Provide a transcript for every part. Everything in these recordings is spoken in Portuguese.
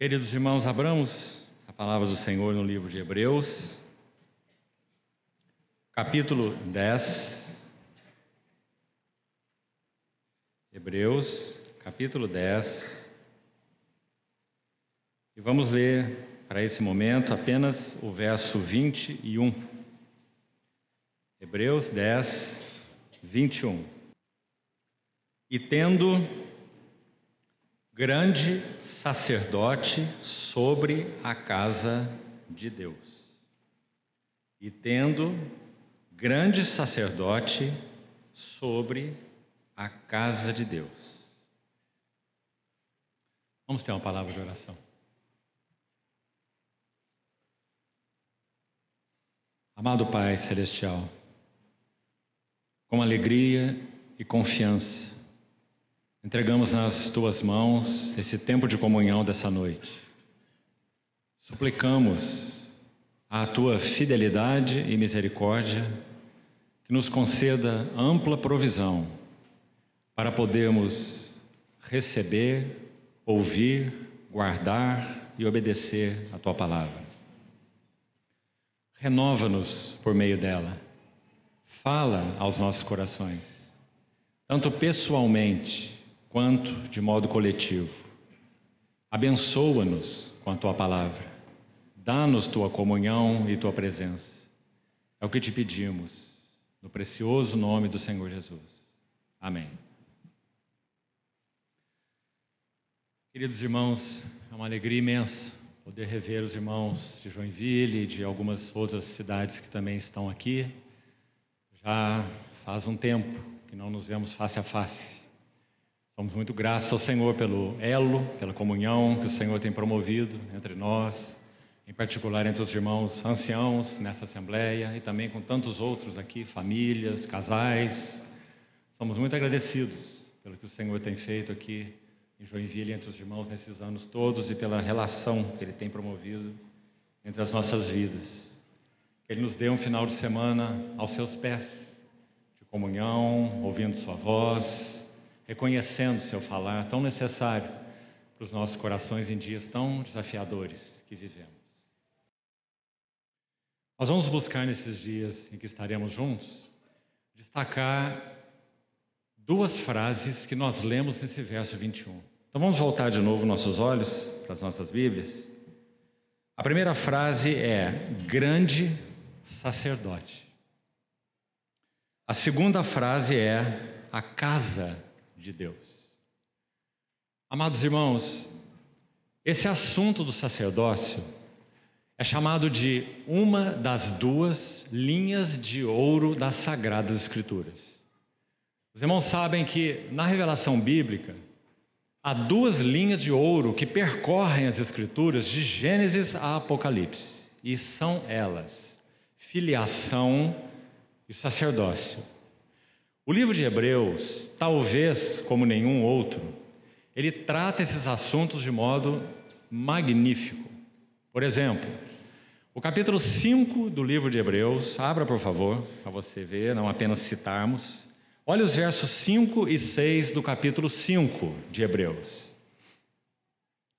Queridos irmãos, abramos a palavra do Senhor no livro de Hebreus, capítulo 10. Hebreus, capítulo 10. E vamos ler para esse momento apenas o verso 21. Hebreus 10, 21. E tendo grande sacerdote sobre a casa de Deus. E tendo grande sacerdote sobre a casa de Deus. Vamos ter uma palavra de oração. Amado Pai Celestial, com alegria e confiança, Entregamos nas tuas mãos esse tempo de comunhão dessa noite. Suplicamos a tua fidelidade e misericórdia, que nos conceda ampla provisão para podermos receber, ouvir, guardar e obedecer a tua palavra. Renova-nos por meio dela. Fala aos nossos corações, tanto pessoalmente, quanto de modo coletivo. Abençoa-nos com a tua palavra. Dá-nos tua comunhão e tua presença. É o que te pedimos, no precioso nome do Senhor Jesus. Amém. Queridos irmãos, é uma alegria imensa poder rever os irmãos de Joinville e de algumas outras cidades que também estão aqui. Já faz um tempo que não nos vemos face a face. Somos muito graças ao Senhor pelo elo, pela comunhão que o Senhor tem promovido entre nós, em particular entre os irmãos anciãos nessa assembleia e também com tantos outros aqui, famílias, casais. Somos muito agradecidos pelo que o Senhor tem feito aqui em Joinville entre os irmãos nesses anos todos e pela relação que Ele tem promovido entre as nossas vidas. Que Ele nos dê um final de semana aos seus pés, de comunhão, ouvindo Sua voz, reconhecendo seu falar tão necessário para os nossos corações em dias tão desafiadores que vivemos. Nós vamos buscar nesses dias em que estaremos juntos destacar duas frases que nós lemos nesse verso 21. Então vamos voltar de novo nossos olhos para as nossas Bíblias. A primeira frase é grande sacerdote. A segunda frase é a casa de Deus. Amados irmãos, esse assunto do sacerdócio é chamado de uma das duas linhas de ouro das Sagradas Escrituras. Os irmãos sabem que na revelação bíblica há duas linhas de ouro que percorrem as Escrituras de Gênesis a Apocalipse, e são elas: filiação e sacerdócio. O livro de Hebreus, talvez como nenhum outro, ele trata esses assuntos de modo magnífico. Por exemplo, o capítulo 5 do livro de Hebreus, abra por favor, para você ver, não apenas citarmos. Olha os versos 5 e 6 do capítulo 5 de Hebreus.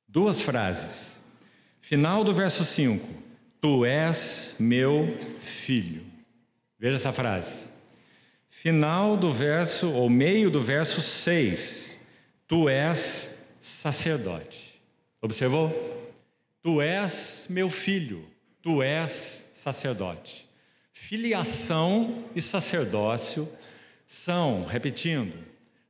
Duas frases. Final do verso 5: Tu és meu filho. Veja essa frase final do verso, ou meio do verso 6. Tu és sacerdote. Observou? Tu és meu filho, tu és sacerdote. Filiação e sacerdócio são, repetindo,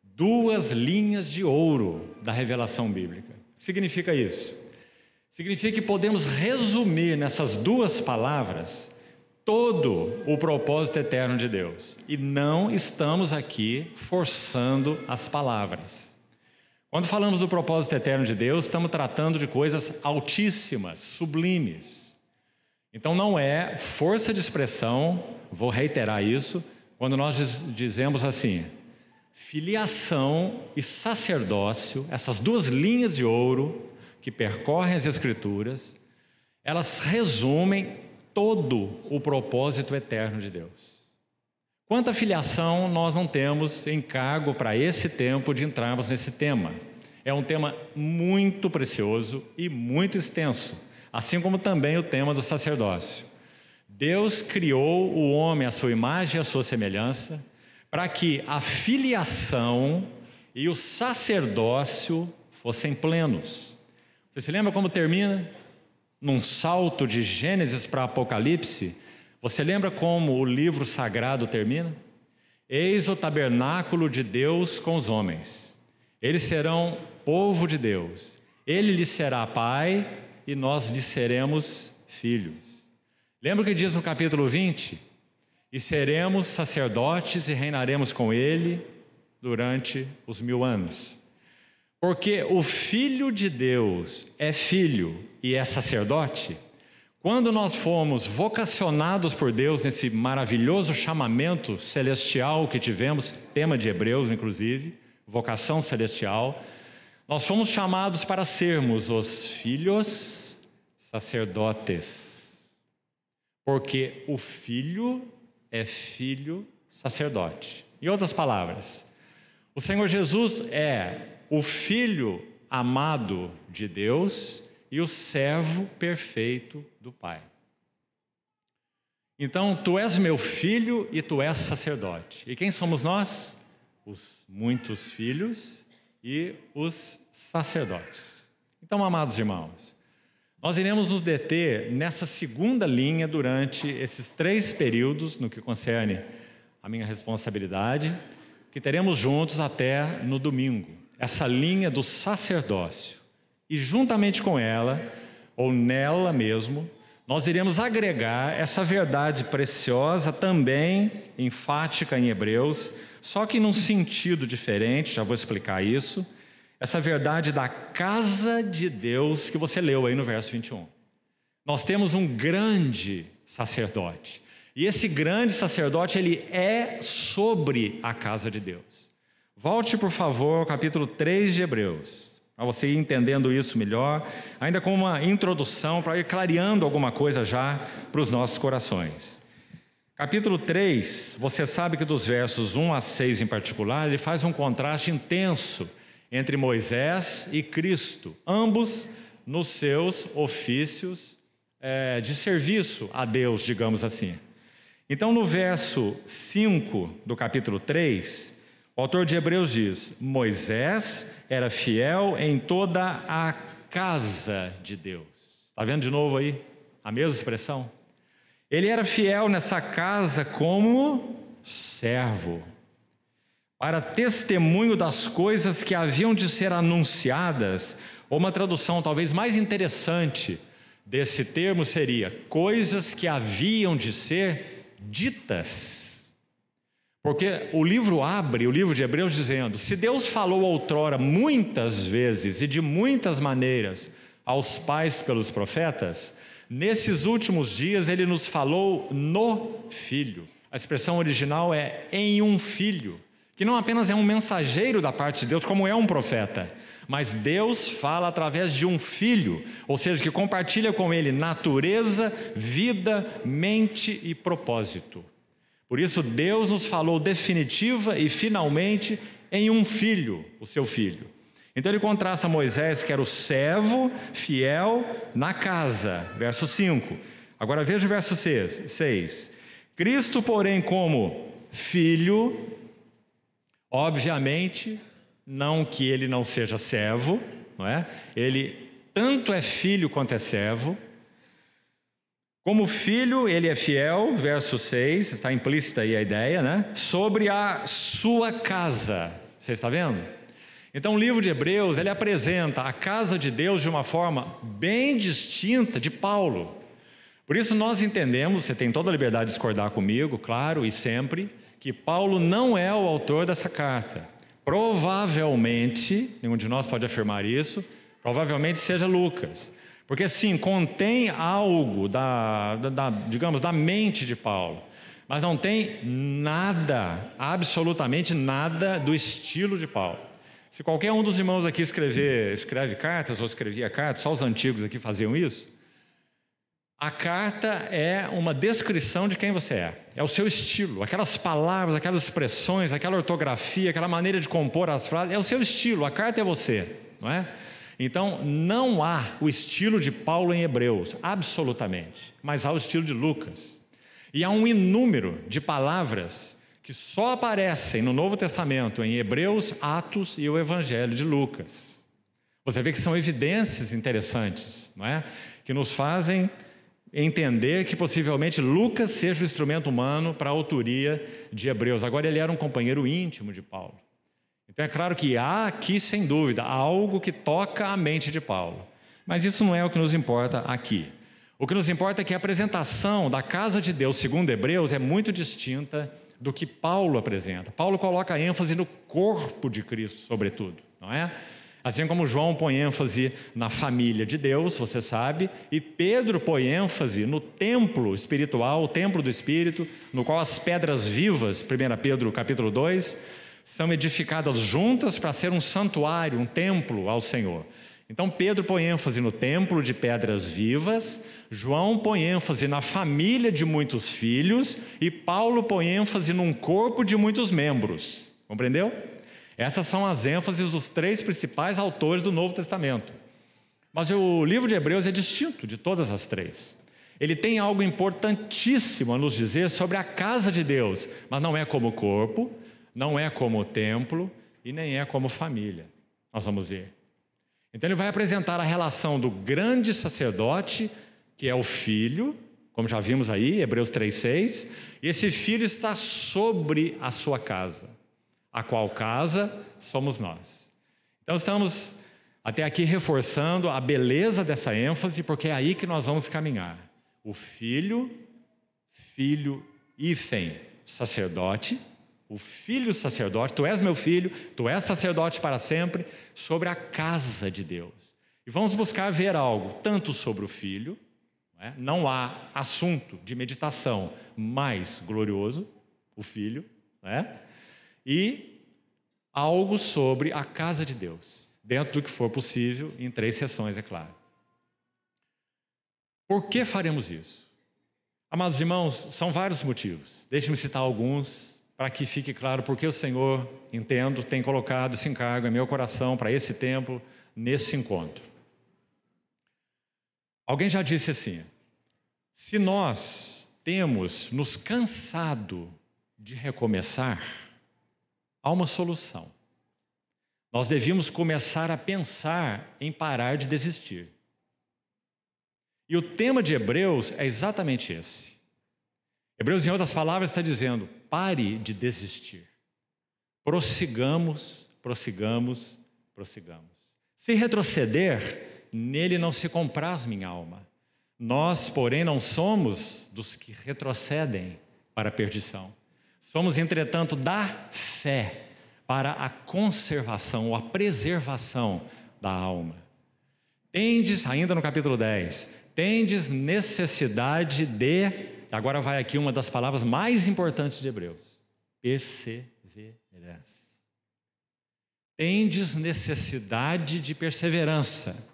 duas linhas de ouro da revelação bíblica. O que significa isso? Significa que podemos resumir nessas duas palavras todo o propósito eterno de Deus. E não estamos aqui forçando as palavras. Quando falamos do propósito eterno de Deus, estamos tratando de coisas altíssimas, sublimes. Então não é força de expressão, vou reiterar isso, quando nós dizemos assim: filiação e sacerdócio, essas duas linhas de ouro que percorrem as Escrituras, elas resumem todo o propósito eterno de Deus. Quanta filiação nós não temos encargo para esse tempo de entrarmos nesse tema. É um tema muito precioso e muito extenso, assim como também o tema do sacerdócio. Deus criou o homem à sua imagem e à sua semelhança, para que a filiação e o sacerdócio fossem plenos. Você se lembra como termina? num salto de Gênesis para Apocalipse, você lembra como o livro sagrado termina? Eis o tabernáculo de Deus com os homens. Eles serão povo de Deus. Ele lhes será pai e nós lhes seremos filhos. Lembra o que diz no capítulo 20? E seremos sacerdotes e reinaremos com ele durante os mil anos. Porque o Filho de Deus é filho e é sacerdote. Quando nós fomos vocacionados por Deus nesse maravilhoso chamamento celestial que tivemos, tema de Hebreus, inclusive, vocação celestial, nós fomos chamados para sermos os filhos sacerdotes. Porque o filho é filho sacerdote. Em outras palavras, o Senhor Jesus é o filho amado de Deus e o servo perfeito do Pai. Então, tu és meu filho e tu és sacerdote. E quem somos nós? Os muitos filhos e os sacerdotes. Então, amados irmãos, nós iremos nos deter nessa segunda linha durante esses três períodos, no que concerne a minha responsabilidade, que teremos juntos até no domingo essa linha do sacerdócio. E juntamente com ela, ou nela mesmo, nós iremos agregar essa verdade preciosa também enfática em Hebreus, só que num sentido diferente, já vou explicar isso. Essa verdade da casa de Deus que você leu aí no verso 21. Nós temos um grande sacerdote. E esse grande sacerdote, ele é sobre a casa de Deus. Volte, por favor, ao capítulo 3 de Hebreus, para você ir entendendo isso melhor, ainda com uma introdução, para ir clareando alguma coisa já para os nossos corações. Capítulo 3, você sabe que dos versos 1 a 6 em particular, ele faz um contraste intenso entre Moisés e Cristo, ambos nos seus ofícios é, de serviço a Deus, digamos assim. Então, no verso 5 do capítulo 3, o autor de Hebreus diz: Moisés era fiel em toda a casa de Deus. Está vendo de novo aí a mesma expressão? Ele era fiel nessa casa como servo, para testemunho das coisas que haviam de ser anunciadas, ou uma tradução talvez mais interessante desse termo seria: coisas que haviam de ser ditas. Porque o livro abre, o livro de Hebreus, dizendo: se Deus falou outrora muitas vezes e de muitas maneiras aos pais pelos profetas, nesses últimos dias ele nos falou no filho. A expressão original é em um filho, que não apenas é um mensageiro da parte de Deus, como é um profeta, mas Deus fala através de um filho, ou seja, que compartilha com ele natureza, vida, mente e propósito. Por isso, Deus nos falou definitiva e finalmente em um filho, o seu filho. Então ele contrasta Moisés, que era o servo fiel na casa, verso 5. Agora veja o verso 6. Cristo, porém, como filho, obviamente, não que ele não seja servo, não é? Ele tanto é filho quanto é servo, como filho, ele é fiel, verso 6, está implícita aí a ideia, né? Sobre a sua casa. Você está vendo? Então, o livro de Hebreus, ele apresenta a casa de Deus de uma forma bem distinta de Paulo. Por isso, nós entendemos, você tem toda a liberdade de discordar comigo, claro, e sempre, que Paulo não é o autor dessa carta. Provavelmente, nenhum de nós pode afirmar isso, provavelmente seja Lucas. Porque sim, contém algo da, da, digamos, da mente de Paulo, mas não tem nada, absolutamente nada do estilo de Paulo. Se qualquer um dos irmãos aqui escrever, escreve cartas ou escrevia cartas, só os antigos aqui faziam isso. A carta é uma descrição de quem você é, é o seu estilo, aquelas palavras, aquelas expressões, aquela ortografia, aquela maneira de compor as frases, é o seu estilo. A carta é você, não é? Então, não há o estilo de Paulo em Hebreus, absolutamente, mas há o estilo de Lucas. E há um inúmero de palavras que só aparecem no Novo Testamento em Hebreus, Atos e o Evangelho de Lucas. Você vê que são evidências interessantes, não é? Que nos fazem entender que possivelmente Lucas seja o instrumento humano para a autoria de Hebreus. Agora, ele era um companheiro íntimo de Paulo. Então é claro que há aqui, sem dúvida, algo que toca a mente de Paulo. Mas isso não é o que nos importa aqui. O que nos importa é que a apresentação da casa de Deus, segundo Hebreus, é muito distinta do que Paulo apresenta. Paulo coloca ênfase no corpo de Cristo, sobretudo, não é? Assim como João põe ênfase na família de Deus, você sabe, e Pedro põe ênfase no templo espiritual, o templo do Espírito, no qual as pedras vivas, 1 Pedro capítulo 2, são edificadas juntas para ser um santuário, um templo ao Senhor. Então Pedro põe ênfase no templo de pedras vivas, João põe ênfase na família de muitos filhos e Paulo põe ênfase num corpo de muitos membros. Compreendeu? Essas são as ênfases dos três principais autores do Novo Testamento. Mas o livro de Hebreus é distinto de todas as três. Ele tem algo importantíssimo a nos dizer sobre a casa de Deus, mas não é como corpo, não é como o templo e nem é como família. Nós vamos ver. Então ele vai apresentar a relação do grande sacerdote, que é o filho, como já vimos aí, Hebreus 3:6, e esse filho está sobre a sua casa, a qual casa somos nós. Então estamos até aqui reforçando a beleza dessa ênfase, porque é aí que nós vamos caminhar. O filho, filho hífen, sacerdote, o filho sacerdote, tu és meu filho, tu és sacerdote para sempre, sobre a casa de Deus. E vamos buscar ver algo, tanto sobre o filho, né? não há assunto de meditação mais glorioso, o filho, né? e algo sobre a casa de Deus, dentro do que for possível, em três sessões, é claro. Por que faremos isso? Amados irmãos, são vários motivos. Deixe-me citar alguns para que fique claro porque o Senhor, entendo, tem colocado esse encargo em meu coração para esse tempo, nesse encontro. Alguém já disse assim: se nós temos nos cansado de recomeçar, há uma solução. Nós devíamos começar a pensar em parar de desistir. E o tema de Hebreus é exatamente esse. Hebreus, em outras palavras, está dizendo: pare de desistir. Prossigamos, prossigamos, prossigamos. Se retroceder, nele não se compraz minha alma. Nós, porém, não somos dos que retrocedem para a perdição. Somos, entretanto, da fé para a conservação ou a preservação da alma. Tendes, ainda no capítulo 10, tendes necessidade de agora vai aqui uma das palavras mais importantes de Hebreus: perseverança. Tendes necessidade de perseverança,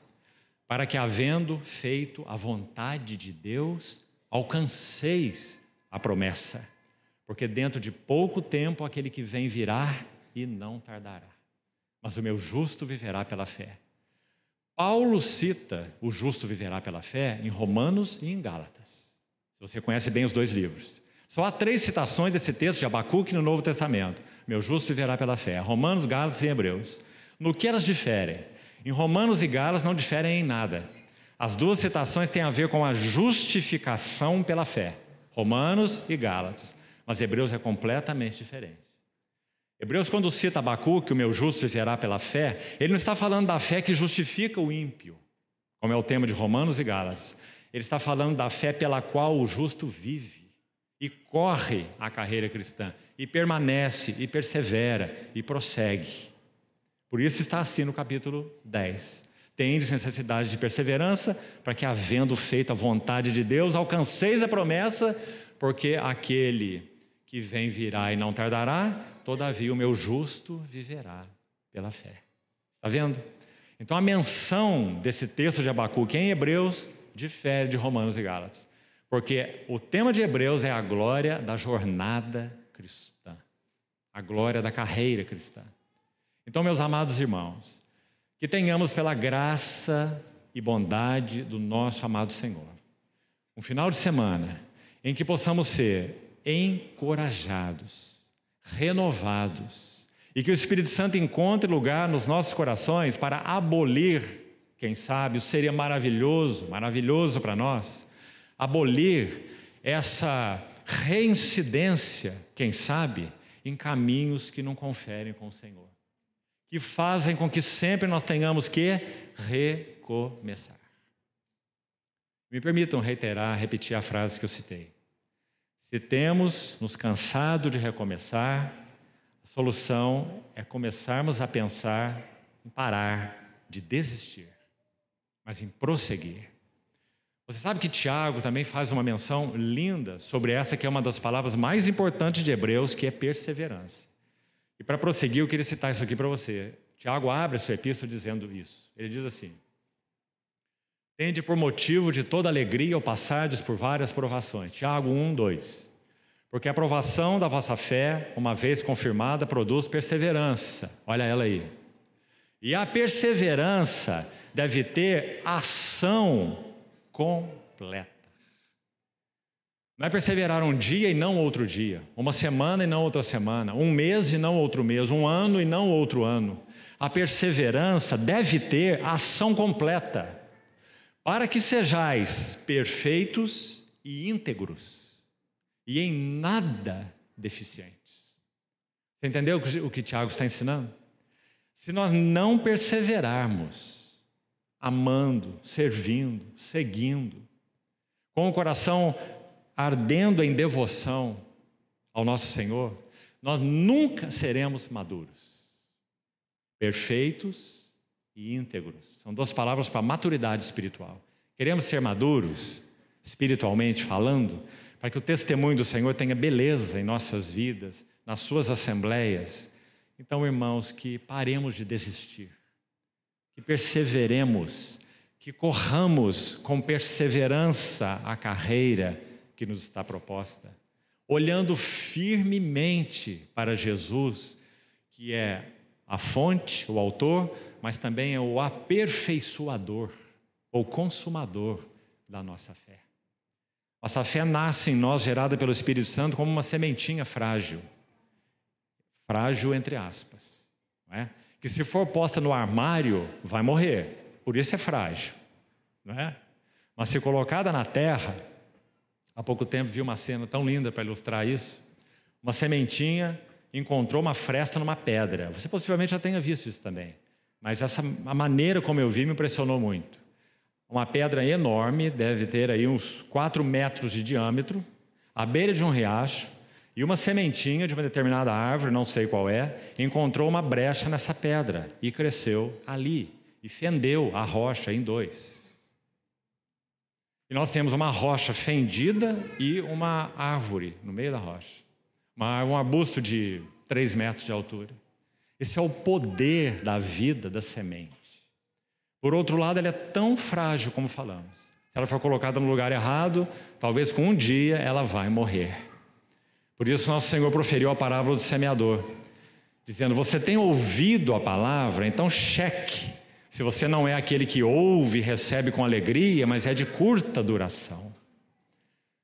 para que, havendo feito a vontade de Deus, alcanceis a promessa. Porque dentro de pouco tempo aquele que vem virá e não tardará. Mas o meu justo viverá pela fé. Paulo cita o justo viverá pela fé em Romanos e em Gálatas. Você conhece bem os dois livros. Só há três citações desse texto de Abacuque no Novo Testamento. Meu justo viverá pela fé. Romanos, Gálatas e Hebreus. No que elas diferem? Em Romanos e Gálatas não diferem em nada. As duas citações têm a ver com a justificação pela fé. Romanos e Gálatas. Mas Hebreus é completamente diferente. Hebreus, quando cita Abacuque, o meu justo viverá pela fé, ele não está falando da fé que justifica o ímpio, como é o tema de Romanos e Gálatas. Ele está falando da fé pela qual o justo vive e corre a carreira cristã, e permanece, e persevera, e prossegue. Por isso está assim no capítulo 10. Tendes necessidade de perseverança, para que, havendo feito a vontade de Deus, alcanceis a promessa, porque aquele que vem virá e não tardará, todavia o meu justo viverá pela fé. Está vendo? Então a menção desse texto de Abacuque em Hebreus difere de Romanos e Gálatas. Porque o tema de Hebreus é a glória da jornada cristã, a glória da carreira cristã. Então, meus amados irmãos, que tenhamos pela graça e bondade do nosso amado Senhor, um final de semana em que possamos ser encorajados, renovados, e que o Espírito Santo encontre lugar nos nossos corações para abolir quem sabe seria maravilhoso, maravilhoso para nós, abolir essa reincidência, quem sabe, em caminhos que não conferem com o Senhor, que fazem com que sempre nós tenhamos que recomeçar. Me permitam reiterar, repetir a frase que eu citei. Se temos nos cansado de recomeçar, a solução é começarmos a pensar em parar de desistir mas em prosseguir. Você sabe que Tiago também faz uma menção linda sobre essa que é uma das palavras mais importantes de Hebreus, que é perseverança. E para prosseguir, eu queria citar isso aqui para você. Tiago abre a sua epístola dizendo isso. Ele diz assim: Tende por motivo de toda alegria ao passardes por várias provações. Tiago 1, 2. Porque a provação da vossa fé, uma vez confirmada, produz perseverança. Olha ela aí. E a perseverança deve ter ação completa. Não é perseverar um dia e não outro dia, uma semana e não outra semana, um mês e não outro mês, um ano e não outro ano. A perseverança deve ter ação completa, para que sejais perfeitos e íntegros, e em nada deficientes. Você entendeu o que Tiago está ensinando? Se nós não perseverarmos, amando, servindo, seguindo, com o coração ardendo em devoção ao nosso Senhor, nós nunca seremos maduros, perfeitos e íntegros. São duas palavras para maturidade espiritual. Queremos ser maduros, espiritualmente falando, para que o testemunho do Senhor tenha beleza em nossas vidas, nas suas assembleias. Então, irmãos, que paremos de desistir que perseveremos, que corramos com perseverança a carreira que nos está proposta, olhando firmemente para Jesus, que é a fonte, o autor, mas também é o aperfeiçoador ou consumador da nossa fé. Nossa fé nasce em nós, gerada pelo Espírito Santo, como uma sementinha frágil. Frágil, entre aspas. Não é? que se for posta no armário, vai morrer. Por isso é frágil. Não é? Mas se colocada na terra, há pouco tempo vi uma cena tão linda para ilustrar isso. Uma sementinha encontrou uma fresta numa pedra. Você possivelmente já tenha visto isso também. Mas essa, a maneira como eu vi me impressionou muito. Uma pedra enorme, deve ter aí uns 4 metros de diâmetro, à beira de um riacho, e uma sementinha de uma determinada árvore, não sei qual é, encontrou uma brecha nessa pedra e cresceu ali e fendeu a rocha em dois. E nós temos uma rocha fendida e uma árvore no meio da rocha. Uma, um arbusto de três metros de altura. Esse é o poder da vida da semente. Por outro lado, ela é tão frágil como falamos. Se ela for colocada no lugar errado, talvez com um dia ela vai morrer. Por isso, nosso Senhor proferiu a parábola do semeador, dizendo: Você tem ouvido a palavra, então cheque. Se você não é aquele que ouve e recebe com alegria, mas é de curta duração.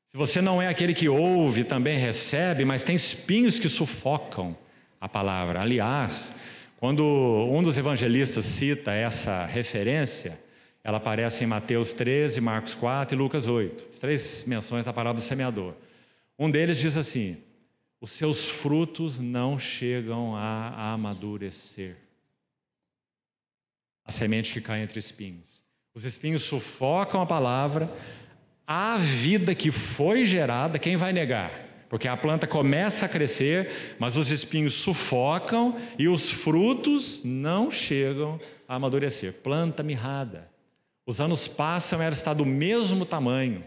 Se você não é aquele que ouve, também recebe, mas tem espinhos que sufocam a palavra. Aliás, quando um dos evangelistas cita essa referência, ela aparece em Mateus 13, Marcos 4 e Lucas 8. As três menções da parábola do semeador. Um deles diz assim: os seus frutos não chegam a amadurecer. A semente que cai entre espinhos. Os espinhos sufocam a palavra, a vida que foi gerada, quem vai negar? Porque a planta começa a crescer, mas os espinhos sufocam e os frutos não chegam a amadurecer. Planta mirrada. Os anos passam, ela está do mesmo tamanho.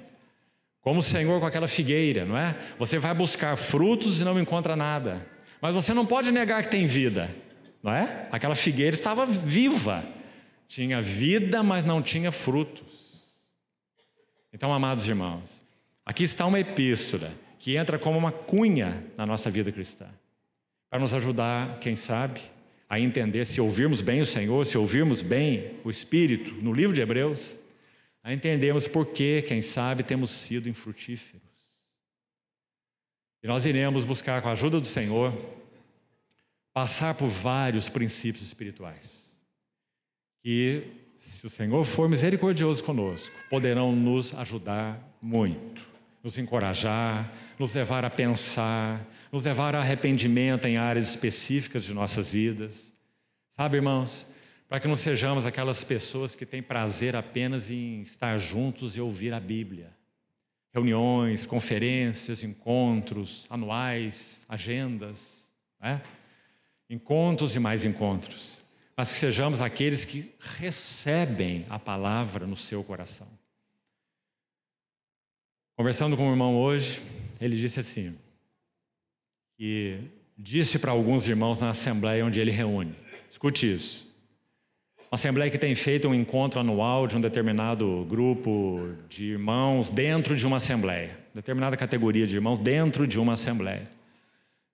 Como o Senhor com aquela figueira, não é? Você vai buscar frutos e não encontra nada. Mas você não pode negar que tem vida, não é? Aquela figueira estava viva. Tinha vida, mas não tinha frutos. Então, amados irmãos, aqui está uma epístola que entra como uma cunha na nossa vida cristã para nos ajudar, quem sabe, a entender se ouvirmos bem o Senhor, se ouvirmos bem o Espírito no livro de Hebreus a entendermos por que, quem sabe, temos sido infrutíferos. E nós iremos buscar, com a ajuda do Senhor, passar por vários princípios espirituais. Que, se o Senhor for misericordioso conosco, poderão nos ajudar muito, nos encorajar, nos levar a pensar, nos levar a arrependimento em áreas específicas de nossas vidas. Sabe, irmãos, para que não sejamos aquelas pessoas que têm prazer apenas em estar juntos e ouvir a Bíblia. Reuniões, conferências, encontros anuais, agendas, né? encontros e mais encontros. Mas que sejamos aqueles que recebem a palavra no seu coração. Conversando com um irmão hoje, ele disse assim: que disse para alguns irmãos na assembleia onde ele reúne, escute isso. Uma assembleia que tem feito um encontro anual de um determinado grupo de irmãos dentro de uma assembleia, determinada categoria de irmãos dentro de uma assembleia.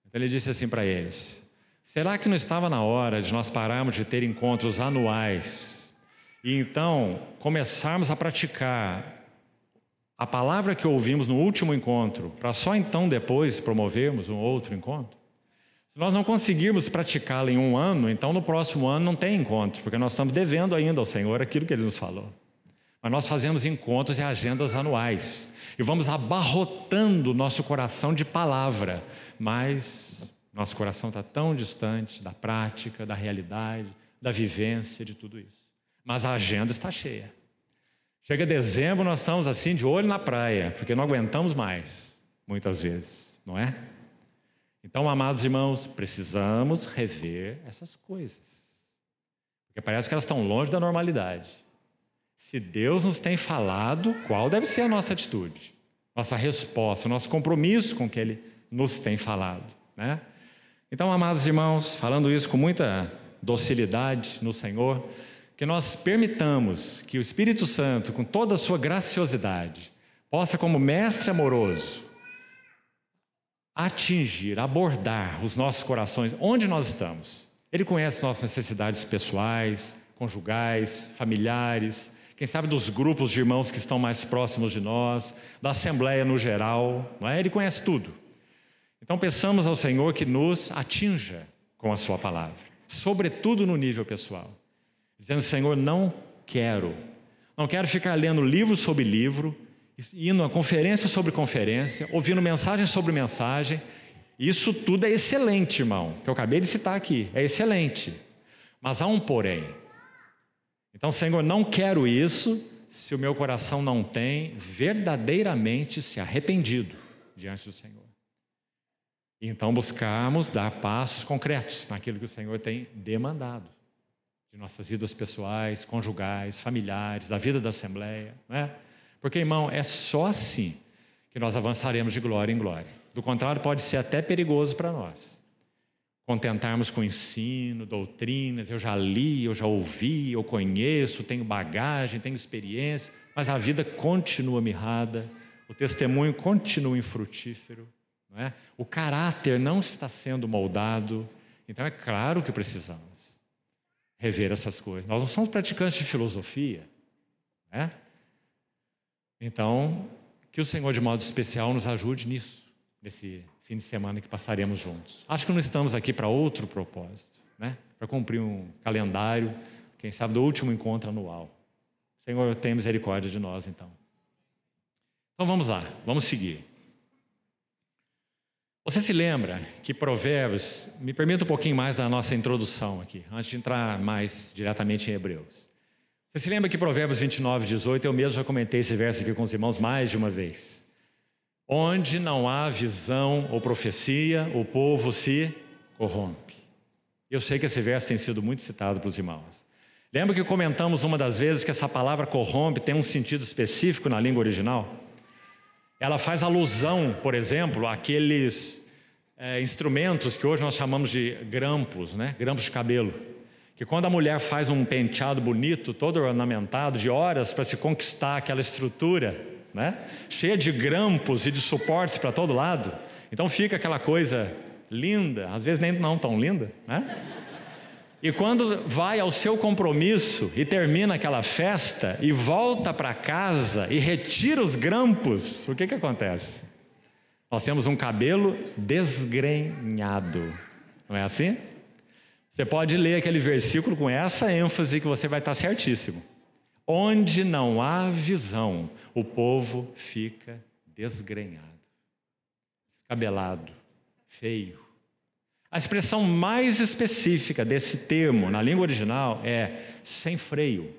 Então ele disse assim para eles: será que não estava na hora de nós pararmos de ter encontros anuais e então começarmos a praticar a palavra que ouvimos no último encontro, para só então depois promovermos um outro encontro? Se nós não conseguirmos praticá-la em um ano, então no próximo ano não tem encontro, porque nós estamos devendo ainda ao Senhor aquilo que Ele nos falou. Mas nós fazemos encontros e agendas anuais. E vamos abarrotando nosso coração de palavra. Mas nosso coração está tão distante da prática, da realidade, da vivência, de tudo isso. Mas a agenda está cheia. Chega dezembro, nós estamos assim de olho na praia, porque não aguentamos mais, muitas vezes, não é? Então, amados irmãos, precisamos rever essas coisas. Porque parece que elas estão longe da normalidade. Se Deus nos tem falado, qual deve ser a nossa atitude, nossa resposta, nosso compromisso com o que Ele nos tem falado, né? Então, amados irmãos, falando isso com muita docilidade no Senhor, que nós permitamos que o Espírito Santo, com toda a sua graciosidade, possa, como mestre amoroso, atingir, abordar os nossos corações, onde nós estamos. Ele conhece nossas necessidades pessoais, conjugais, familiares, quem sabe dos grupos de irmãos que estão mais próximos de nós, da assembleia no geral, não é? Ele conhece tudo. Então peçamos ao Senhor que nos atinja com a sua palavra, sobretudo no nível pessoal. Dizendo, Senhor, não quero. Não quero ficar lendo livro sobre livro, indo a conferência sobre conferência, ouvindo mensagem sobre mensagem. Isso tudo é excelente, irmão, que eu acabei de citar aqui. É excelente. Mas há um porém. Então, Senhor, não quero isso se o meu coração não tem verdadeiramente se arrependido diante do Senhor. então buscarmos dar passos concretos naquilo que o Senhor tem demandado de nossas vidas pessoais, conjugais, familiares, da vida da Assembleia, não é? Porque, irmão, é só assim que nós avançaremos de glória em glória. Do contrário, pode ser até perigoso para nós. Contentarmos com ensino, doutrinas, eu já li, eu já ouvi, eu conheço, tenho bagagem, tenho experiência, mas a vida continua mirrada, o testemunho continua infrutífero, não é? o caráter não está sendo moldado. Então é claro que precisamos rever essas coisas. Nós não somos praticantes de filosofia, né? Então, que o Senhor, de modo especial, nos ajude nisso, nesse fim de semana que passaremos juntos. Acho que não estamos aqui para outro propósito, né? para cumprir um calendário, quem sabe do último encontro anual. Senhor, tenha misericórdia de nós, então. Então vamos lá, vamos seguir. Você se lembra que Provérbios, me permita um pouquinho mais da nossa introdução aqui, antes de entrar mais diretamente em Hebreus. Você se lembra que Provérbios 29, 18, eu mesmo já comentei esse verso aqui com os irmãos mais de uma vez. Onde não há visão ou profecia, o povo se corrompe. Eu sei que esse verso tem sido muito citado pelos irmãos. Lembra que comentamos uma das vezes que essa palavra corrompe tem um sentido específico na língua original? Ela faz alusão, por exemplo, àqueles é, instrumentos que hoje nós chamamos de grampos, né? grampos de cabelo que quando a mulher faz um penteado bonito, todo ornamentado, de horas para se conquistar aquela estrutura, né? cheia de grampos e de suportes para todo lado, então fica aquela coisa linda, às vezes nem não tão linda, né? E quando vai ao seu compromisso e termina aquela festa e volta para casa e retira os grampos, o que, que acontece? Nós temos um cabelo desgrenhado, não é assim? Você pode ler aquele versículo com essa ênfase que você vai estar certíssimo. Onde não há visão, o povo fica desgrenhado, descabelado, feio. A expressão mais específica desse termo na língua original é sem freio.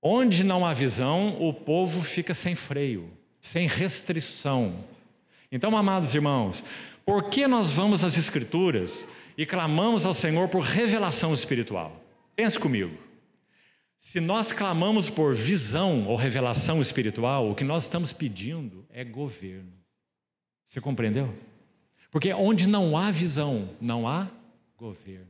Onde não há visão, o povo fica sem freio, sem restrição. Então, amados irmãos, por que nós vamos às Escrituras e clamamos ao Senhor por revelação espiritual. Pense comigo. Se nós clamamos por visão ou revelação espiritual, o que nós estamos pedindo é governo. Você compreendeu? Porque onde não há visão, não há governo,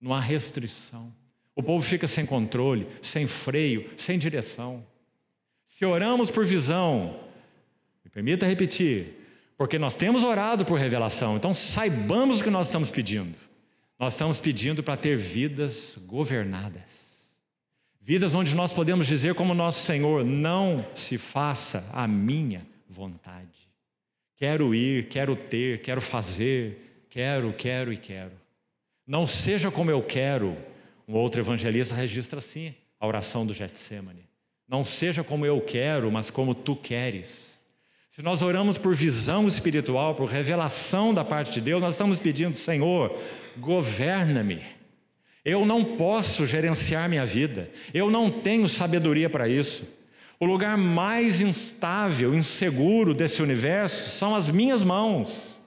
não há restrição. O povo fica sem controle, sem freio, sem direção. Se oramos por visão, me permita repetir, porque nós temos orado por revelação, então saibamos o que nós estamos pedindo. Nós estamos pedindo para ter vidas governadas. Vidas onde nós podemos dizer, como nosso Senhor, não se faça a minha vontade. Quero ir, quero ter, quero fazer, quero, quero e quero. Não seja como eu quero. Um outro evangelista registra assim a oração do Getsemane. Não seja como eu quero, mas como tu queres. Se nós oramos por visão espiritual, por revelação da parte de Deus, nós estamos pedindo, Senhor, governa-me. Eu não posso gerenciar minha vida. Eu não tenho sabedoria para isso. O lugar mais instável, inseguro desse universo são as minhas mãos.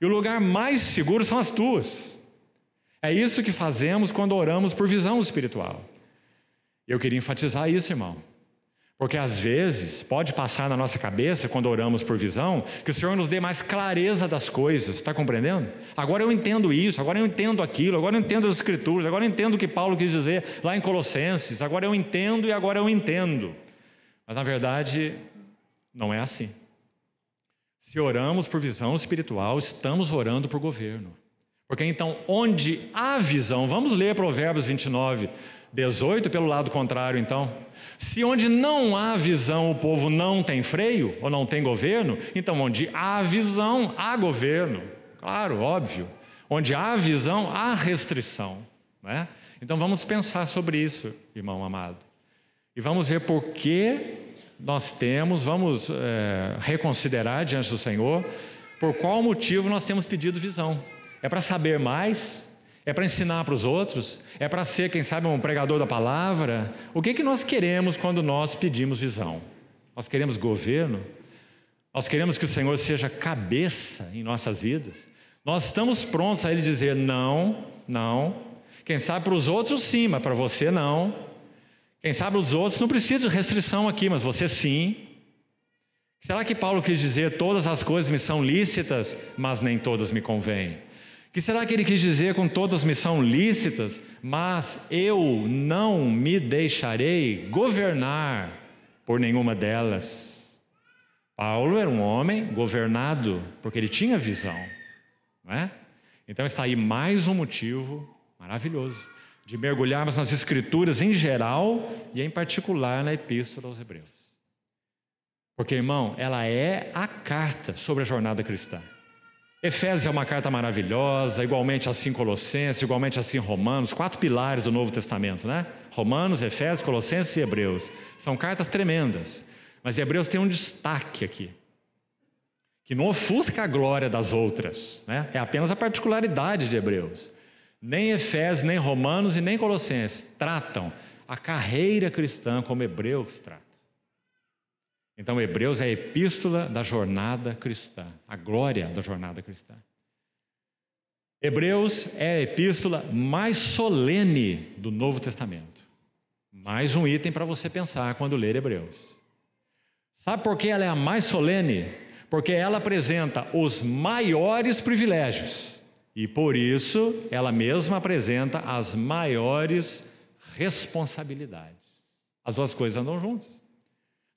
E o lugar mais seguro são as tuas. É isso que fazemos quando oramos por visão espiritual. Eu queria enfatizar isso, irmão. Porque às vezes pode passar na nossa cabeça, quando oramos por visão, que o Senhor nos dê mais clareza das coisas, está compreendendo? Agora eu entendo isso, agora eu entendo aquilo, agora eu entendo as Escrituras, agora eu entendo o que Paulo quis dizer lá em Colossenses, agora eu entendo e agora eu entendo. Mas na verdade, não é assim. Se oramos por visão espiritual, estamos orando por governo. Porque então, onde há visão, vamos ler Provérbios 29 18 pelo lado contrário, então. Se onde não há visão o povo não tem freio ou não tem governo, então onde há visão há governo. Claro, óbvio. Onde há visão há restrição. Né? Então vamos pensar sobre isso, irmão amado. E vamos ver por que nós temos, vamos é, reconsiderar diante do Senhor, por qual motivo nós temos pedido visão. É para saber mais, é para ensinar para os outros? É para ser, quem sabe, um pregador da palavra? O que, que nós queremos quando nós pedimos visão? Nós queremos governo? Nós queremos que o Senhor seja cabeça em nossas vidas? Nós estamos prontos a Ele dizer não, não. Quem sabe para os outros sim, mas para você não. Quem sabe os outros não precisa de restrição aqui, mas você sim. Será que Paulo quis dizer todas as coisas me são lícitas, mas nem todas me convêm? que será que ele quis dizer com todas me são lícitas, mas eu não me deixarei governar por nenhuma delas? Paulo era um homem governado, porque ele tinha visão, não é? Então está aí mais um motivo maravilhoso de mergulharmos nas escrituras em geral e em particular na epístola aos Hebreus. Porque, irmão, ela é a carta sobre a jornada cristã. Efésios é uma carta maravilhosa, igualmente assim Colossenses, igualmente assim Romanos, quatro pilares do Novo Testamento, né? Romanos, Efésios, Colossenses e Hebreus. São cartas tremendas. Mas Hebreus tem um destaque aqui, que não ofusca a glória das outras, né? É apenas a particularidade de Hebreus. Nem Efésios, nem Romanos e nem Colossenses tratam a carreira cristã como Hebreus trata. Então, Hebreus é a epístola da jornada cristã, a glória da jornada cristã. Hebreus é a epístola mais solene do Novo Testamento. Mais um item para você pensar quando ler Hebreus. Sabe por que ela é a mais solene? Porque ela apresenta os maiores privilégios e por isso ela mesma apresenta as maiores responsabilidades. As duas coisas andam juntas.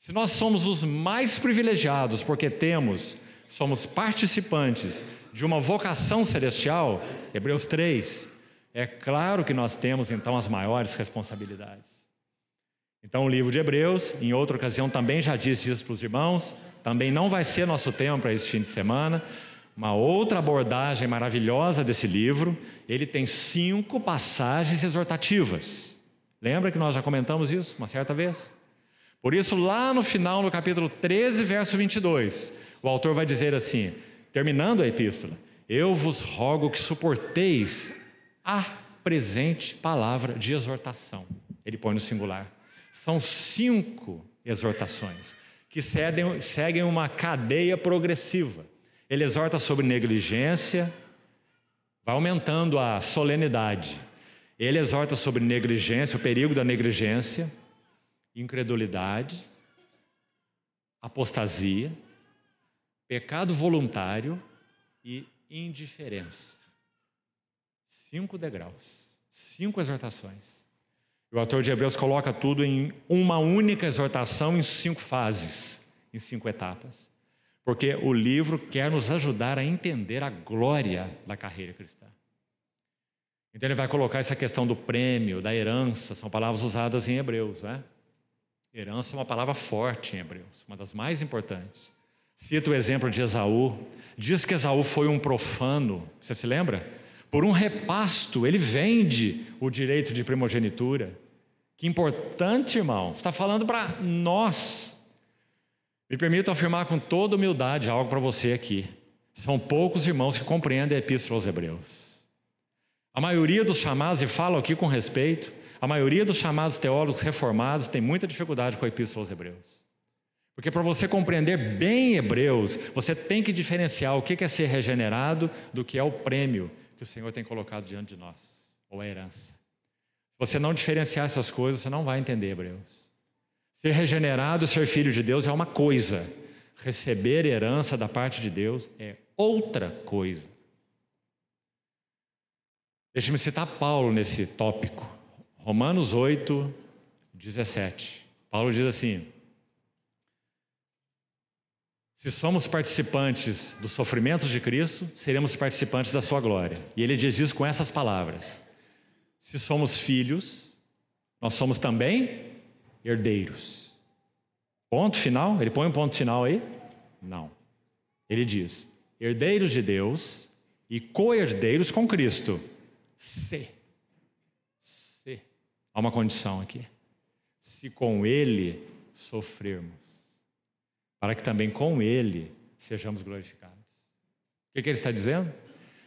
Se nós somos os mais privilegiados porque temos, somos participantes de uma vocação celestial, Hebreus 3, é claro que nós temos então as maiores responsabilidades. Então, o livro de Hebreus, em outra ocasião, também já disse isso para os irmãos, também não vai ser nosso tema para esse fim de semana. Uma outra abordagem maravilhosa desse livro, ele tem cinco passagens exortativas. Lembra que nós já comentamos isso uma certa vez? Por isso, lá no final, no capítulo 13, verso 22, o autor vai dizer assim, terminando a epístola: Eu vos rogo que suporteis a presente palavra de exortação. Ele põe no singular. São cinco exortações que cedem, seguem uma cadeia progressiva. Ele exorta sobre negligência, vai aumentando a solenidade. Ele exorta sobre negligência, o perigo da negligência incredulidade, apostasia, pecado voluntário e indiferença. Cinco degraus, cinco exortações. O autor de Hebreus coloca tudo em uma única exortação em cinco fases, em cinco etapas. Porque o livro quer nos ajudar a entender a glória da carreira cristã. Então ele vai colocar essa questão do prêmio, da herança, são palavras usadas em Hebreus, né? Herança é uma palavra forte em Hebreus, é uma das mais importantes. Cita o exemplo de Esaú. Diz que Esaú foi um profano, você se lembra? Por um repasto, ele vende o direito de primogenitura. Que importante, irmão. Está falando para nós. Me permito afirmar com toda humildade algo para você aqui. São poucos irmãos que compreendem a Epístola aos Hebreus. A maioria dos chamados, e falam aqui com respeito, a maioria dos chamados teólogos reformados tem muita dificuldade com a Epístola aos Hebreus. Porque para você compreender bem Hebreus, você tem que diferenciar o que é ser regenerado do que é o prêmio que o Senhor tem colocado diante de nós, ou a herança. Se você não diferenciar essas coisas, você não vai entender Hebreus. Ser regenerado, ser filho de Deus é uma coisa. Receber herança da parte de Deus é outra coisa. Deixe-me citar Paulo nesse tópico. Romanos 8, 17. Paulo diz assim: Se somos participantes dos sofrimentos de Cristo, seremos participantes da sua glória. E ele diz isso com essas palavras: Se somos filhos, nós somos também herdeiros. Ponto final? Ele põe um ponto final aí? Não. Ele diz: herdeiros de Deus e co-herdeiros com Cristo. Se Há uma condição aqui. Se com Ele sofrermos, para que também com Ele sejamos glorificados. O que, que ele está dizendo?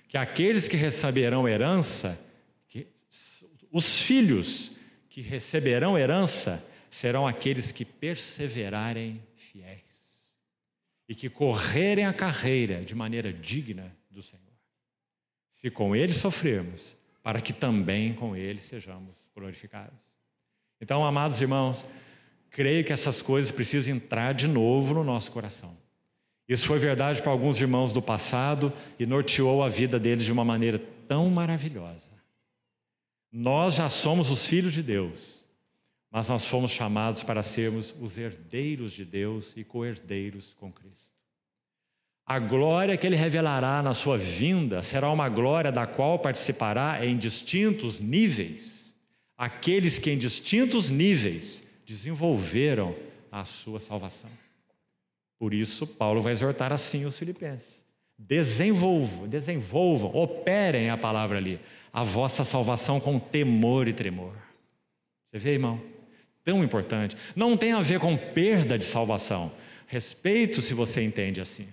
Que aqueles que receberão herança, que, os filhos que receberão herança, serão aqueles que perseverarem fiéis e que correrem a carreira de maneira digna do Senhor. Se com ele sofrermos, para que também com ele sejamos glorificados. Então, amados irmãos, creio que essas coisas precisam entrar de novo no nosso coração. Isso foi verdade para alguns irmãos do passado e norteou a vida deles de uma maneira tão maravilhosa. Nós já somos os filhos de Deus, mas nós fomos chamados para sermos os herdeiros de Deus e co-herdeiros com Cristo. A glória que ele revelará na sua vinda será uma glória da qual participará em distintos níveis aqueles que em distintos níveis desenvolveram a sua salvação. Por isso, Paulo vai exortar assim os filipenses: desenvolvam, desenvolvam, operem a palavra ali, a vossa salvação com temor e tremor. Você vê, irmão? Tão importante. Não tem a ver com perda de salvação. Respeito se você entende assim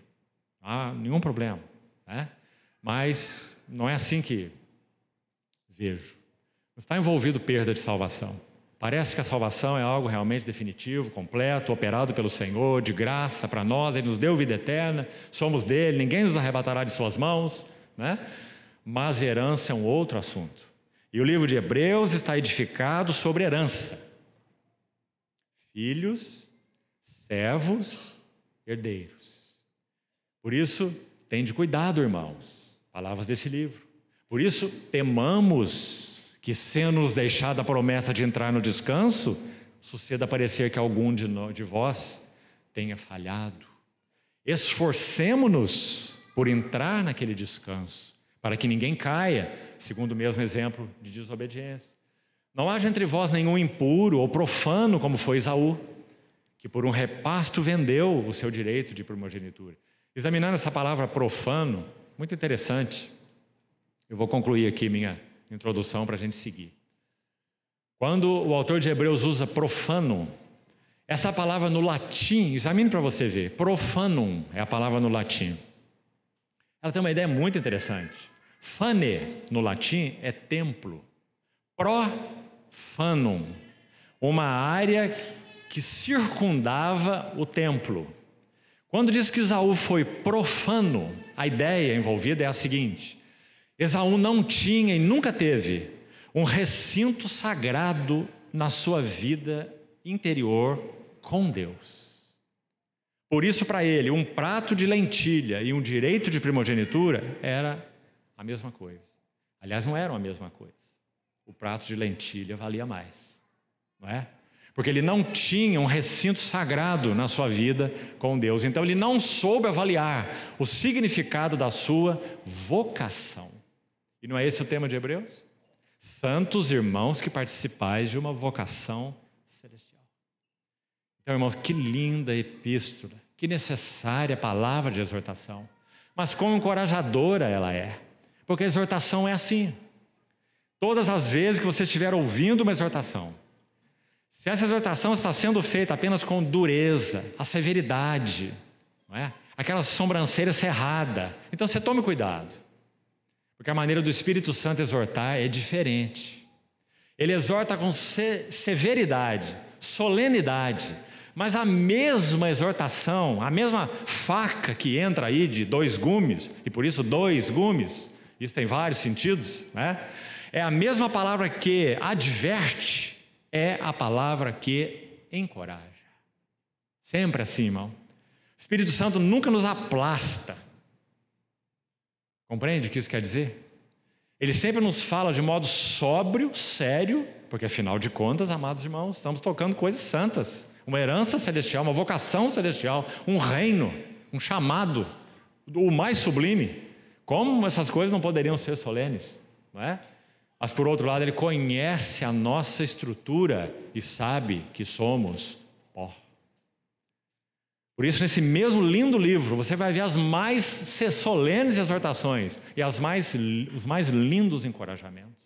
ah, nenhum problema. Né? Mas não é assim que vejo. está envolvido perda de salvação. Parece que a salvação é algo realmente definitivo, completo, operado pelo Senhor, de graça para nós, Ele nos deu vida eterna, somos dele, ninguém nos arrebatará de suas mãos, né? Mas herança é um outro assunto. E o livro de Hebreus está edificado sobre herança. Filhos, servos, herdeiros. Por isso, tende cuidado, irmãos. Palavras desse livro. Por isso, temamos que, sendo-nos deixada a promessa de entrar no descanso, suceda parecer que algum de, nós, de vós tenha falhado. Esforcemo-nos por entrar naquele descanso, para que ninguém caia, segundo o mesmo exemplo de desobediência. Não haja entre vós nenhum impuro ou profano, como foi Isaú, que por um repasto vendeu o seu direito de primogenitura. Examinando essa palavra profano, muito interessante. Eu vou concluir aqui minha introdução para a gente seguir. Quando o autor de Hebreus usa profano, essa palavra no latim, examine para você ver, profanum é a palavra no latim. Ela tem uma ideia muito interessante. Fane, no latim, é templo. Profanum, uma área que circundava o templo. Quando diz que Isaú foi profano, a ideia envolvida é a seguinte: Esaú não tinha e nunca teve um recinto sagrado na sua vida interior com Deus. Por isso, para ele, um prato de lentilha e um direito de primogenitura era a mesma coisa. Aliás, não eram a mesma coisa. O prato de lentilha valia mais, não é? porque ele não tinha um recinto sagrado na sua vida com Deus. Então ele não soube avaliar o significado da sua vocação. E não é esse o tema de Hebreus? Santos irmãos que participais de uma vocação celestial. Então, irmãos, que linda epístola, que necessária palavra de exortação. Mas como encorajadora ela é. Porque a exortação é assim. Todas as vezes que você estiver ouvindo uma exortação, se essa exortação está sendo feita apenas com dureza, a severidade, não é? aquela sobrancelha cerrada, então você tome cuidado. Porque a maneira do Espírito Santo exortar é diferente. Ele exorta com severidade, solenidade, mas a mesma exortação, a mesma faca que entra aí de dois gumes, e por isso dois gumes, isso tem vários sentidos, né? É a mesma palavra que adverte, é a palavra que encoraja. Sempre assim, irmão. O Espírito Santo nunca nos aplasta. Compreende o que isso quer dizer? Ele sempre nos fala de modo sóbrio, sério, porque afinal de contas, amados irmãos, estamos tocando coisas santas, uma herança celestial, uma vocação celestial, um reino, um chamado, o mais sublime. Como essas coisas não poderiam ser solenes, não é? Mas por outro lado, ele conhece a nossa estrutura e sabe que somos pó. Por isso, nesse mesmo lindo livro, você vai ver as mais solenes exortações e as mais, os mais lindos encorajamentos.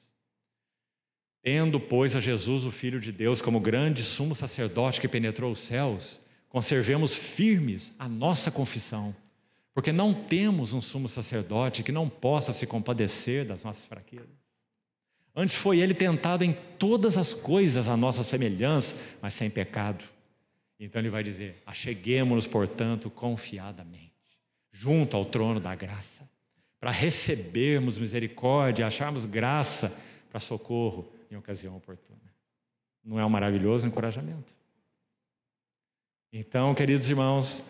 Tendo, pois, a Jesus, o Filho de Deus, como grande sumo sacerdote que penetrou os céus, conservemos firmes a nossa confissão, porque não temos um sumo sacerdote que não possa se compadecer das nossas fraquezas Antes foi ele tentado em todas as coisas à nossa semelhança, mas sem pecado. Então ele vai dizer: acheguemos-nos, portanto, confiadamente, junto ao trono da graça, para recebermos misericórdia, acharmos graça para socorro em ocasião oportuna. Não é um maravilhoso encorajamento? Então, queridos irmãos,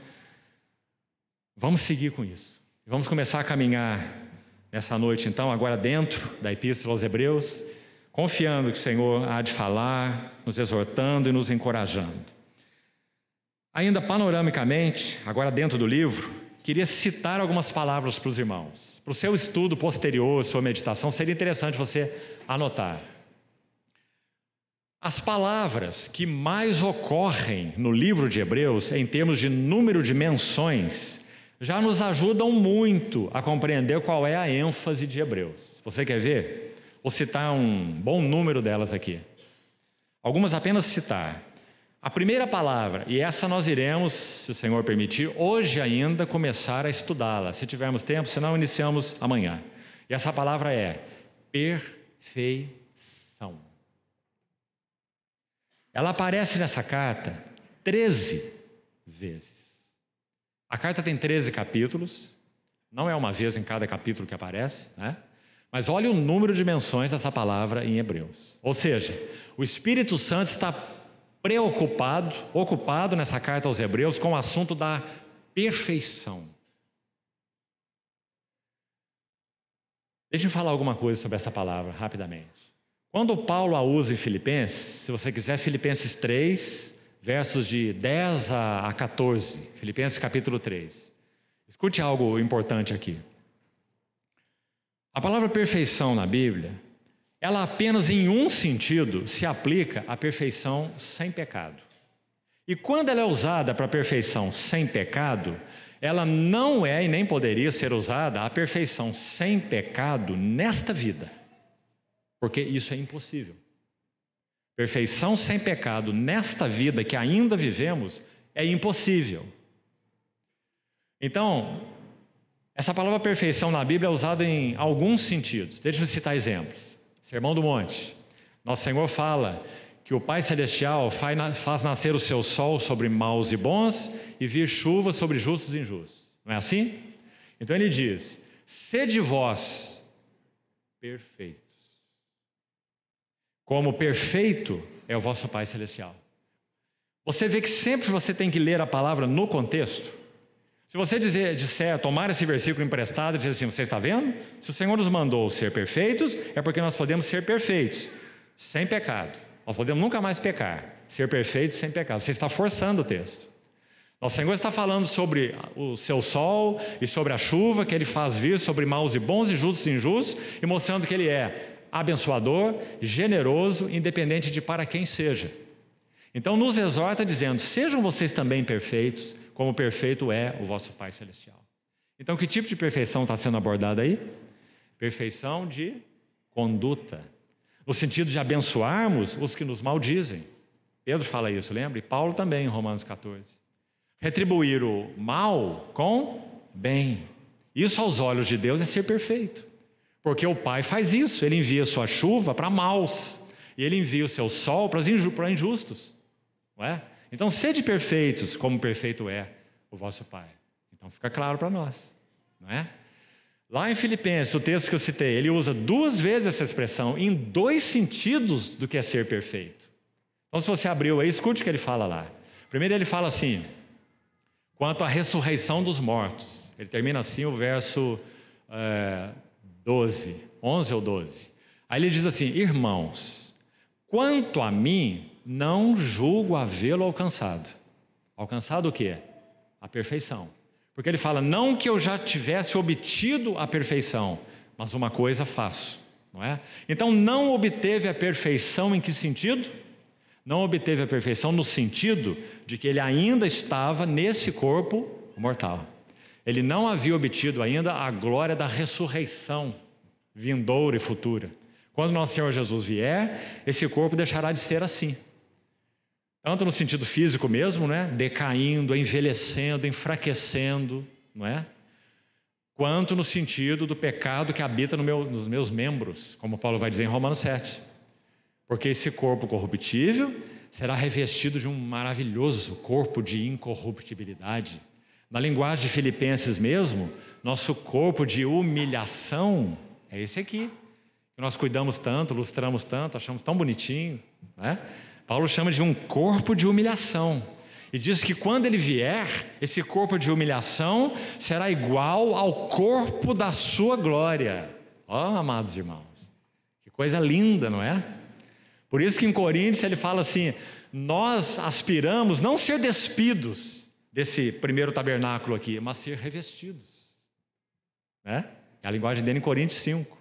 vamos seguir com isso. Vamos começar a caminhar nessa noite, então, agora dentro da Epístola aos Hebreus, confiando que o Senhor há de falar, nos exortando e nos encorajando. Ainda panoramicamente, agora dentro do livro, queria citar algumas palavras para os irmãos. Para o seu estudo posterior, sua meditação, seria interessante você anotar. As palavras que mais ocorrem no livro de Hebreus, em termos de número de menções, já nos ajudam muito a compreender qual é a ênfase de Hebreus. Você quer ver? Vou citar um bom número delas aqui. Algumas apenas citar. A primeira palavra, e essa nós iremos, se o Senhor permitir, hoje ainda começar a estudá-la, se tivermos tempo, senão iniciamos amanhã. E essa palavra é perfeição. Ela aparece nessa carta 13 vezes. A carta tem 13 capítulos, não é uma vez em cada capítulo que aparece, né? Mas olha o número de menções dessa palavra em Hebreus. Ou seja, o Espírito Santo está preocupado, ocupado nessa carta aos Hebreus com o assunto da perfeição. Deixa eu falar alguma coisa sobre essa palavra rapidamente. Quando Paulo a usa em Filipenses, se você quiser, Filipenses 3, versos de 10 a 14, Filipenses capítulo 3. Escute algo importante aqui. A palavra perfeição na Bíblia, ela apenas em um sentido se aplica à perfeição sem pecado. E quando ela é usada para perfeição sem pecado, ela não é e nem poderia ser usada a perfeição sem pecado nesta vida. Porque isso é impossível. Perfeição sem pecado nesta vida que ainda vivemos é impossível. Então, essa palavra perfeição na Bíblia é usada em alguns sentidos. Deixa eu citar exemplos. Sermão do Monte. Nosso Senhor fala que o Pai Celestial faz nascer o seu sol sobre maus e bons e vir chuva sobre justos e injustos. Não é assim? Então ele diz: sede vós perfeito" como perfeito é o vosso Pai Celestial. Você vê que sempre você tem que ler a palavra no contexto. Se você dizer, disser, tomar esse versículo emprestado e dizer assim, você está vendo? Se o Senhor nos mandou ser perfeitos, é porque nós podemos ser perfeitos, sem pecado. Nós podemos nunca mais pecar, ser perfeitos sem pecado. Você está forçando o texto. Nosso Senhor está falando sobre o seu sol e sobre a chuva que ele faz vir sobre maus e bons e justos e injustos e mostrando que ele é abençoador, generoso, independente de para quem seja. Então nos exorta dizendo: sejam vocês também perfeitos, como perfeito é o vosso Pai Celestial. Então, que tipo de perfeição está sendo abordada aí? Perfeição de conduta, no sentido de abençoarmos os que nos maldizem. Pedro fala isso, lembra? E Paulo também, em Romanos 14. Retribuir o mal com bem. Isso, aos olhos de Deus, é ser perfeito. Porque o Pai faz isso, ele envia sua chuva para maus, e ele envia o seu sol para injustos. Não é? Então, sede perfeitos, como perfeito é o vosso Pai. Então, fica claro para nós, não é? Lá em Filipenses, o texto que eu citei, ele usa duas vezes essa expressão, em dois sentidos do que é ser perfeito. Então, se você abriu aí, escute o que ele fala lá. Primeiro, ele fala assim, quanto à ressurreição dos mortos. Ele termina assim o verso é, 12, 11 ou 12. Aí ele diz assim: Irmãos, quanto a mim, não julgo havê-lo alcançado. Alcançado o quê? A perfeição. Porque ele fala: Não que eu já tivesse obtido a perfeição, mas uma coisa faço. Não é? Então, não obteve a perfeição em que sentido? Não obteve a perfeição no sentido de que ele ainda estava nesse corpo mortal. Ele não havia obtido ainda a glória da ressurreição vindoura e futura. Quando nosso Senhor Jesus vier, esse corpo deixará de ser assim. Tanto no sentido físico mesmo, né? decaindo, envelhecendo, enfraquecendo, não é? Quanto no sentido do pecado que habita no meu, nos meus membros, como Paulo vai dizer em Romanos 7. Porque esse corpo corruptível será revestido de um maravilhoso corpo de incorruptibilidade na linguagem de Filipenses mesmo, nosso corpo de humilhação é esse aqui. Que nós cuidamos tanto, lustramos tanto, achamos tão bonitinho. Né? Paulo chama de um corpo de humilhação. E diz que quando ele vier, esse corpo de humilhação será igual ao corpo da sua glória. Ó, oh, amados irmãos, que coisa linda, não é? Por isso que em Coríntios ele fala assim: nós aspiramos não ser despidos, desse primeiro tabernáculo aqui, mas ser revestidos. Né? É a linguagem dele em Coríntios 5.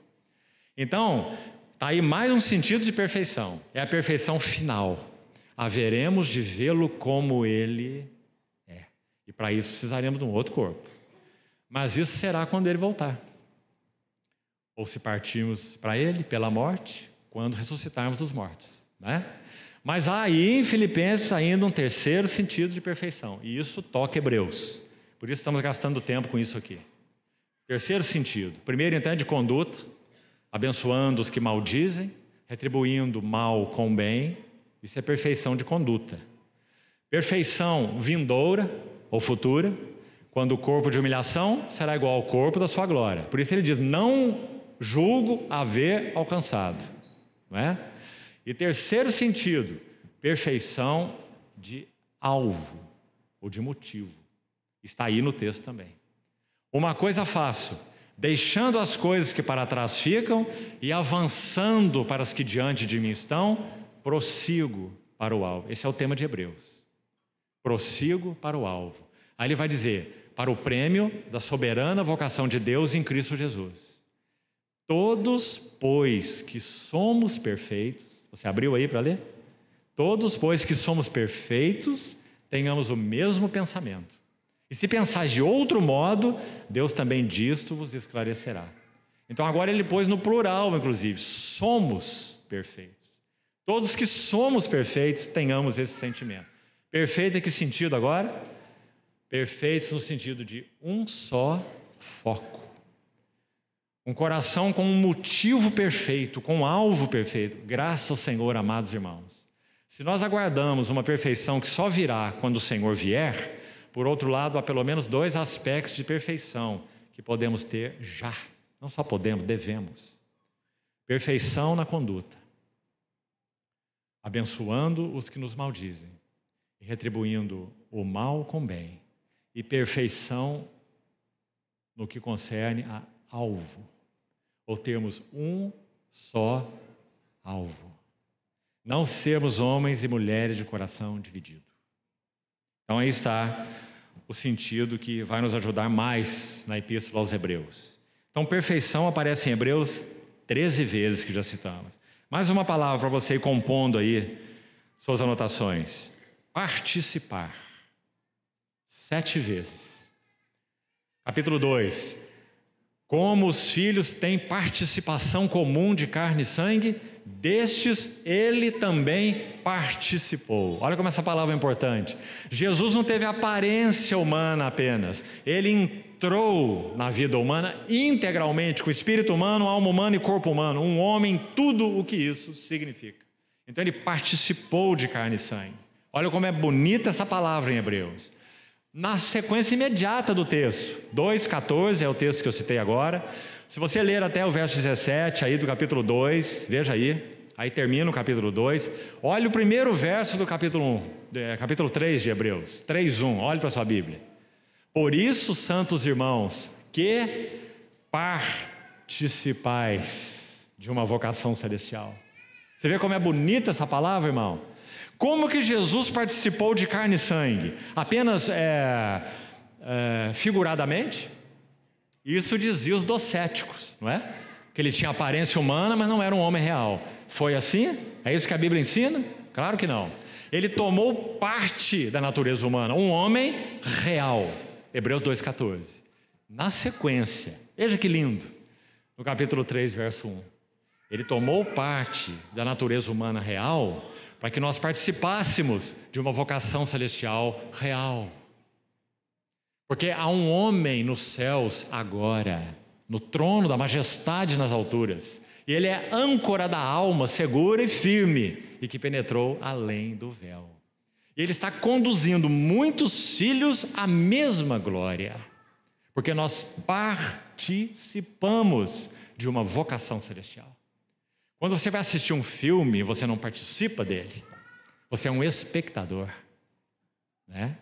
Então, está aí mais um sentido de perfeição. É a perfeição final. Haveremos de vê-lo como ele é. E para isso precisaremos de um outro corpo. Mas isso será quando ele voltar. Ou se partirmos para ele pela morte, quando ressuscitarmos os mortos. Né? Mas há aí em Filipenses ainda um terceiro sentido de perfeição, e isso toca Hebreus. Por isso estamos gastando tempo com isso aqui. Terceiro sentido. Primeiro, então, é de conduta, abençoando os que maldizem, retribuindo mal com bem. Isso é perfeição de conduta. Perfeição vindoura ou futura, quando o corpo de humilhação será igual ao corpo da sua glória. Por isso ele diz: Não julgo haver alcançado. Não é? E terceiro sentido, perfeição de alvo ou de motivo. Está aí no texto também. Uma coisa faço, deixando as coisas que para trás ficam e avançando para as que diante de mim estão, prossigo para o alvo. Esse é o tema de Hebreus. Prossigo para o alvo. Aí ele vai dizer: para o prêmio da soberana vocação de Deus em Cristo Jesus. Todos, pois, que somos perfeitos, você abriu aí para ler? Todos, pois que somos perfeitos, tenhamos o mesmo pensamento. E se pensar de outro modo, Deus também disto vos esclarecerá. Então agora ele pôs no plural, inclusive, somos perfeitos. Todos que somos perfeitos, tenhamos esse sentimento. Perfeito em que sentido agora? Perfeitos no sentido de um só foco. Um coração com um motivo perfeito, com um alvo perfeito. Graças ao Senhor, amados irmãos. Se nós aguardamos uma perfeição que só virá quando o Senhor vier, por outro lado, há pelo menos dois aspectos de perfeição que podemos ter já. Não só podemos, devemos. Perfeição na conduta, abençoando os que nos maldizem, e retribuindo o mal com bem, e perfeição no que concerne a alvo ou termos um só alvo. Não sermos homens e mulheres de coração dividido. Então aí está o sentido que vai nos ajudar mais na Epístola aos Hebreus. Então, perfeição aparece em Hebreus 13 vezes, que já citamos. Mais uma palavra para você ir compondo aí suas anotações: participar. Sete vezes. Capítulo 2: como os filhos têm participação comum de carne e sangue, destes ele também participou. Olha como essa palavra é importante. Jesus não teve aparência humana apenas, ele entrou na vida humana integralmente, com espírito humano, alma humana e corpo humano, um homem, tudo o que isso significa. Então ele participou de carne e sangue. Olha como é bonita essa palavra em Hebreus na sequência imediata do texto. 2,14 é o texto que eu citei agora. Se você ler até o verso 17 aí do capítulo 2, veja aí, aí termina o capítulo 2. Olha o primeiro verso do capítulo 1, é, capítulo 3 de Hebreus, 3:1. Olhe para sua Bíblia. Por isso, santos irmãos, que participais de uma vocação celestial. Você vê como é bonita essa palavra, irmão? Como que Jesus participou de carne e sangue? Apenas é, é, figuradamente? Isso dizia os docéticos, não é? Que ele tinha aparência humana, mas não era um homem real. Foi assim? É isso que a Bíblia ensina? Claro que não. Ele tomou parte da natureza humana, um homem real. Hebreus 2,14. Na sequência, veja que lindo, no capítulo 3, verso 1. Ele tomou parte da natureza humana real para que nós participássemos de uma vocação celestial real. Porque há um homem nos céus agora, no trono da majestade nas alturas, e ele é âncora da alma, segura e firme, e que penetrou além do véu. E ele está conduzindo muitos filhos à mesma glória, porque nós participamos de uma vocação celestial. Quando você vai assistir um filme, você não participa dele. Você é um espectador. Né?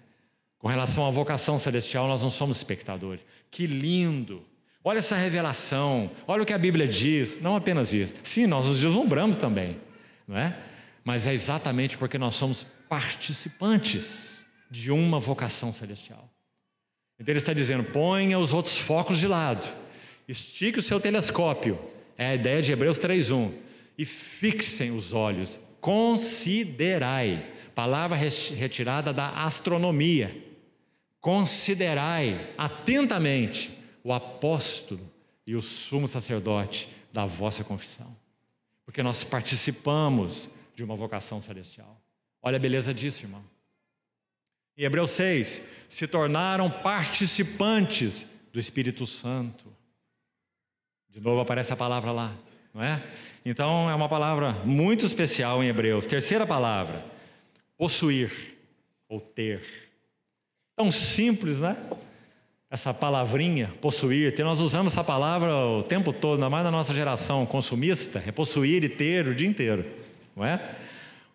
Com relação à vocação celestial, nós não somos espectadores. Que lindo! Olha essa revelação, olha o que a Bíblia diz, não apenas isso. Sim, nós nos deslumbramos também, não é? Mas é exatamente porque nós somos participantes de uma vocação celestial. Então ele está dizendo: ponha os outros focos de lado, estique o seu telescópio. É a ideia de Hebreus 3:1 e fixem os olhos, considerai, palavra retirada da astronomia, considerai atentamente o apóstolo e o sumo sacerdote da vossa confissão, porque nós participamos de uma vocação celestial. Olha a beleza disso, irmão. Em Hebreus 6, se tornaram participantes do Espírito Santo. De novo aparece a palavra lá, não é? Então é uma palavra muito especial em Hebreus. Terceira palavra: possuir ou ter. Tão simples, né? Essa palavrinha, possuir, ter. Nós usamos essa palavra o tempo todo, ainda mais na nossa geração consumista, é possuir e ter o dia inteiro, não é?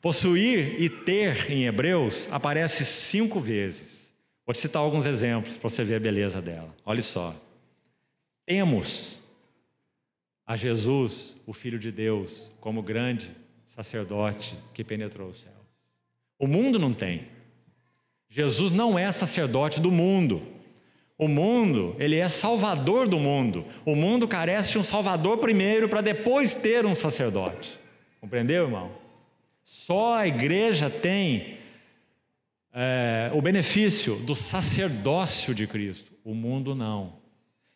Possuir e ter em Hebreus aparece cinco vezes. Vou te citar alguns exemplos para você ver a beleza dela. Olha só. Temos a Jesus, o Filho de Deus, como grande sacerdote que penetrou o céu. O mundo não tem. Jesus não é sacerdote do mundo. O mundo, ele é salvador do mundo. O mundo carece de um salvador primeiro para depois ter um sacerdote. Compreendeu, irmão? Só a igreja tem é, o benefício do sacerdócio de Cristo. O mundo não.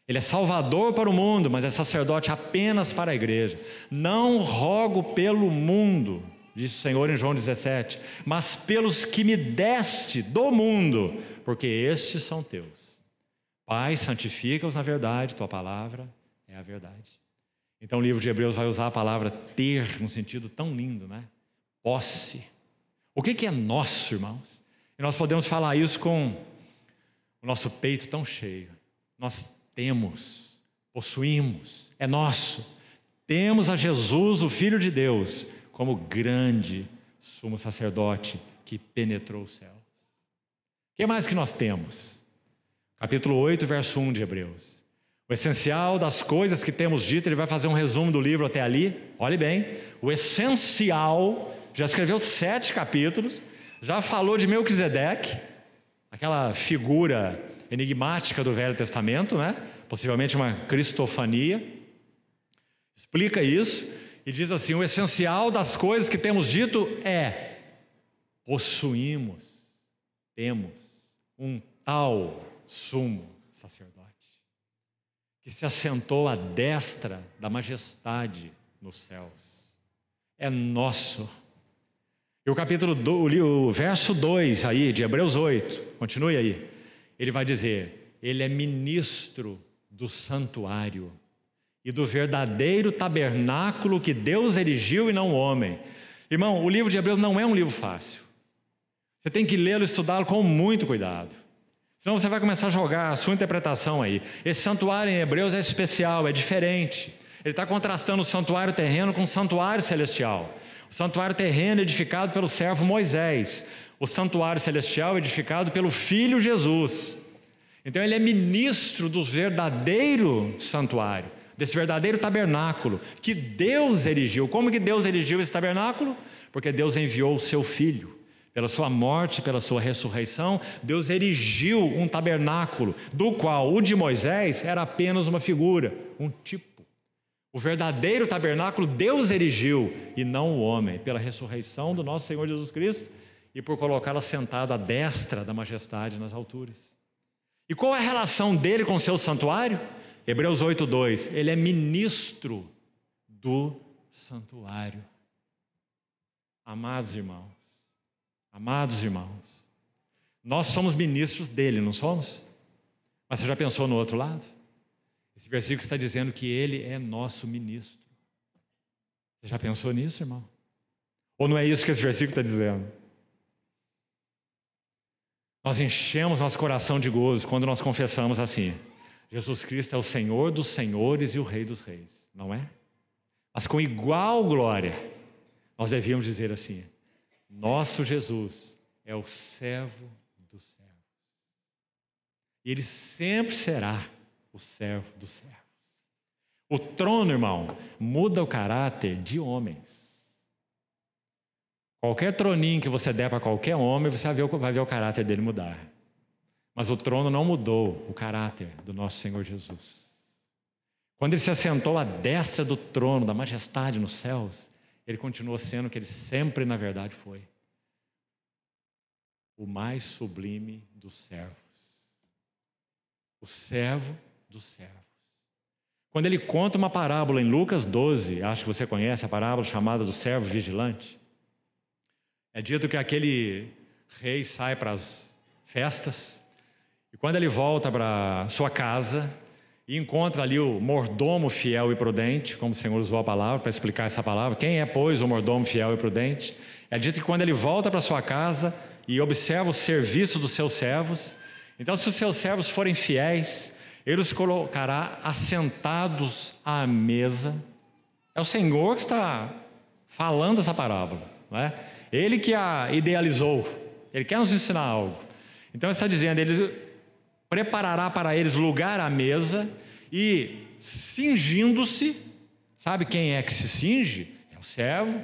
Ele é salvador para o mundo, mas é sacerdote apenas para a igreja. Não rogo pelo mundo, disse o Senhor em João 17, mas pelos que me deste do mundo, porque estes são teus. Pai, santifica-os na verdade, tua palavra é a verdade. Então o livro de Hebreus vai usar a palavra ter num sentido tão lindo, né? Posse. O que, que é nosso, irmãos? E nós podemos falar isso com o nosso peito tão cheio. Nós temos, possuímos, é nosso. Temos a Jesus, o Filho de Deus, como grande sumo sacerdote que penetrou os céus. O que mais que nós temos? Capítulo 8, verso 1 de Hebreus. O essencial das coisas que temos dito, ele vai fazer um resumo do livro até ali. Olhe bem, o essencial, já escreveu sete capítulos, já falou de Melquisedeque, aquela figura enigmática do Velho Testamento, né? possivelmente uma cristofania, explica isso e diz assim: o essencial das coisas que temos dito é: possuímos, temos um tal sumo sacerdote que se assentou à destra da majestade nos céus. É nosso. E o capítulo, do, o verso 2 aí de Hebreus 8, continue aí ele vai dizer: ele é ministro do santuário e do verdadeiro tabernáculo que Deus erigiu e não o homem. Irmão, o livro de Hebreus não é um livro fácil. Você tem que lê-lo, e estudá-lo com muito cuidado. Senão você vai começar a jogar a sua interpretação aí. Esse santuário em Hebreus é especial, é diferente. Ele está contrastando o santuário terreno com o santuário celestial. O santuário terreno edificado pelo servo Moisés o santuário celestial é edificado pelo Filho Jesus. Então ele é ministro do verdadeiro santuário, desse verdadeiro tabernáculo que Deus erigiu. Como que Deus erigiu esse tabernáculo? Porque Deus enviou o seu filho. Pela sua morte, pela sua ressurreição, Deus erigiu um tabernáculo, do qual o de Moisés era apenas uma figura, um tipo. O verdadeiro tabernáculo Deus erigiu e não o homem. Pela ressurreição do nosso Senhor Jesus Cristo, e por colocá-la sentado à destra da majestade nas alturas. E qual é a relação dele com o seu santuário? Hebreus 8:2. Ele é ministro do santuário. Amados irmãos, amados irmãos, nós somos ministros dele, não somos? Mas você já pensou no outro lado? Esse versículo está dizendo que ele é nosso ministro. Você já pensou nisso, irmão? Ou não é isso que esse versículo está dizendo? Nós enchemos nosso coração de gozo quando nós confessamos assim: Jesus Cristo é o Senhor dos senhores e o Rei dos reis, não é? Mas com igual glória, nós devíamos dizer assim: Nosso Jesus é o servo dos servos. E ele sempre será o servo dos servos. O trono, irmão, muda o caráter de homem. Qualquer troninho que você der para qualquer homem, você vai ver, vai ver o caráter dele mudar. Mas o trono não mudou o caráter do nosso Senhor Jesus. Quando ele se assentou à destra do trono, da majestade nos céus, ele continuou sendo o que ele sempre, na verdade, foi: o mais sublime dos servos. O servo dos servos. Quando ele conta uma parábola em Lucas 12, acho que você conhece a parábola chamada do servo vigilante. É dito que aquele rei sai para as festas e quando ele volta para sua casa e encontra ali o mordomo fiel e prudente, como o Senhor usou a palavra para explicar essa palavra, quem é, pois, o mordomo fiel e prudente? É dito que quando ele volta para sua casa e observa o serviço dos seus servos, então, se os seus servos forem fiéis, ele os colocará assentados à mesa. É o Senhor que está falando essa parábola. É? Ele que a idealizou, ele quer nos ensinar algo. Então está dizendo, ele preparará para eles lugar à mesa e cingindo-se, sabe quem é que se cinge? É o servo.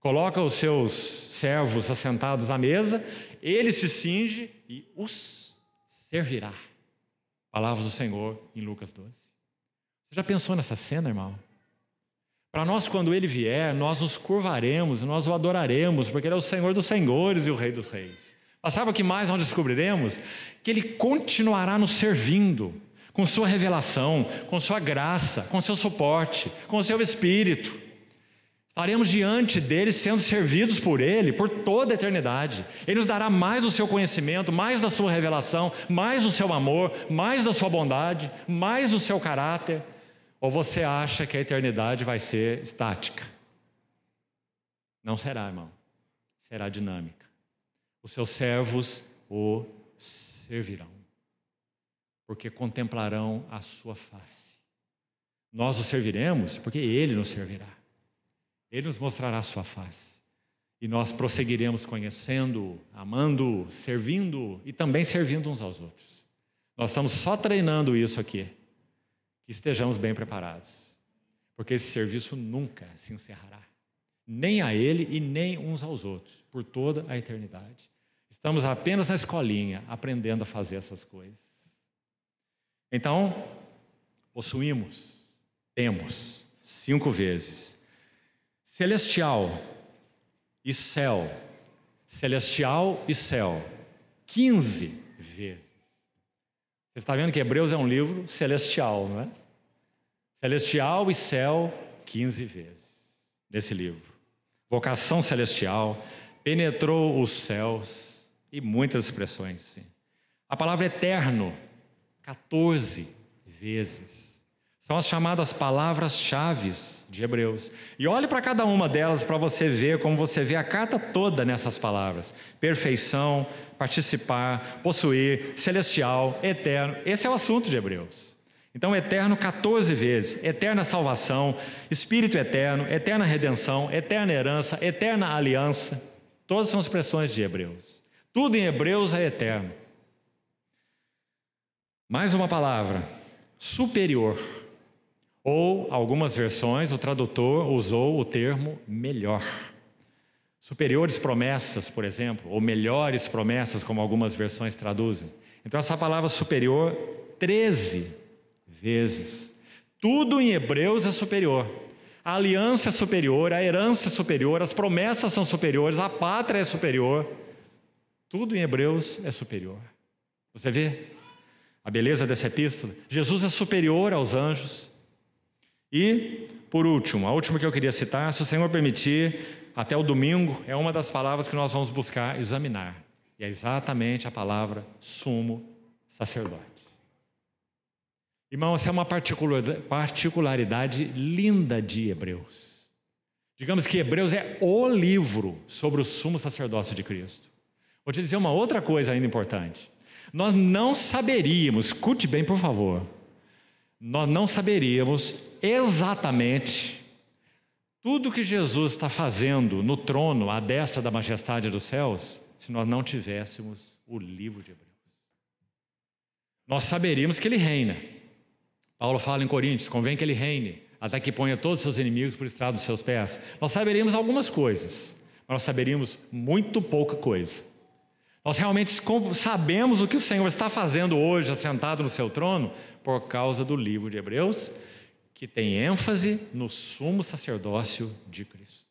Coloca os seus servos assentados à mesa, ele se cinge e os servirá. Palavras do Senhor em Lucas 12. Você já pensou nessa cena, irmão? Para nós, quando ele vier, nós nos curvaremos, nós o adoraremos, porque ele é o Senhor dos senhores e o Rei dos reis. Mas sabe o que mais nós descobriremos? Que ele continuará nos servindo, com sua revelação, com sua graça, com seu suporte, com seu espírito. Estaremos diante dele, sendo servidos por ele por toda a eternidade. Ele nos dará mais do seu conhecimento, mais da sua revelação, mais do seu amor, mais da sua bondade, mais do seu caráter ou você acha que a eternidade vai ser estática? Não será, irmão. Será dinâmica. Os seus servos o servirão, porque contemplarão a sua face. Nós o serviremos, porque ele nos servirá. Ele nos mostrará a sua face. E nós prosseguiremos conhecendo, amando, servindo e também servindo uns aos outros. Nós estamos só treinando isso aqui que estejamos bem preparados, porque esse serviço nunca se encerrará, nem a ele e nem uns aos outros, por toda a eternidade. Estamos apenas na escolinha, aprendendo a fazer essas coisas. Então, possuímos, temos, cinco vezes. Celestial e céu. Celestial e céu. Quinze vezes. Você está vendo que Hebreus é um livro celestial, não é? Celestial e céu, 15 vezes, nesse livro. Vocação celestial, penetrou os céus, e muitas expressões. Sim. A palavra eterno, 14 vezes. São as chamadas palavras-chave de Hebreus. E olhe para cada uma delas para você ver como você vê a carta toda nessas palavras: perfeição, participar, possuir, celestial, eterno. Esse é o assunto de Hebreus. Então, eterno 14 vezes, eterna salvação, espírito eterno, eterna redenção, eterna herança, eterna aliança. Todas são expressões de Hebreus. Tudo em Hebreus é eterno. Mais uma palavra, superior. Ou algumas versões, o tradutor usou o termo melhor. Superiores promessas, por exemplo, ou melhores promessas, como algumas versões traduzem. Então, essa palavra superior, 13 vezes. Tudo em Hebreus é superior. A aliança é superior, a herança é superior, as promessas são superiores, a pátria é superior. Tudo em Hebreus é superior. Você vê a beleza dessa epístola? Jesus é superior aos anjos. E, por último, a última que eu queria citar, se o Senhor permitir, até o domingo, é uma das palavras que nós vamos buscar examinar. E é exatamente a palavra sumo sacerdote. Irmão, essa é uma particularidade linda de Hebreus. Digamos que Hebreus é o livro sobre o sumo sacerdócio de Cristo. Vou te dizer uma outra coisa ainda importante. Nós não saberíamos, escute bem por favor, nós não saberíamos exatamente tudo que Jesus está fazendo no trono, à destra da majestade dos céus, se nós não tivéssemos o livro de Hebreus. Nós saberíamos que ele reina, Paulo fala em Coríntios: convém que ele reine, até que ponha todos os seus inimigos por estrada dos seus pés. Nós saberíamos algumas coisas, mas nós saberíamos muito pouca coisa. Nós realmente sabemos o que o Senhor está fazendo hoje, assentado no seu trono, por causa do livro de Hebreus, que tem ênfase no sumo sacerdócio de Cristo.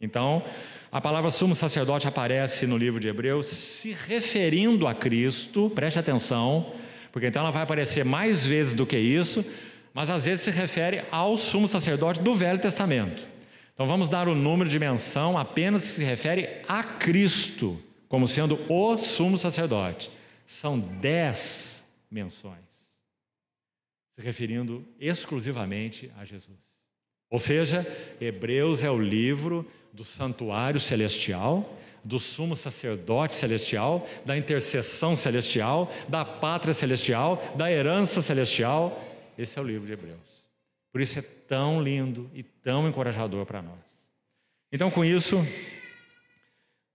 Então, a palavra sumo sacerdote aparece no livro de Hebreus se referindo a Cristo, preste atenção, porque então ela vai aparecer mais vezes do que isso, mas às vezes se refere ao sumo sacerdote do Velho Testamento. Então vamos dar o número de menção apenas se refere a Cristo, como sendo o sumo sacerdote. São dez menções, se referindo exclusivamente a Jesus. Ou seja, Hebreus é o livro do santuário celestial, do sumo sacerdote celestial, da intercessão celestial, da pátria celestial, da herança celestial. Esse é o livro de Hebreus. Por isso é tão lindo e tão encorajador para nós. Então, com isso,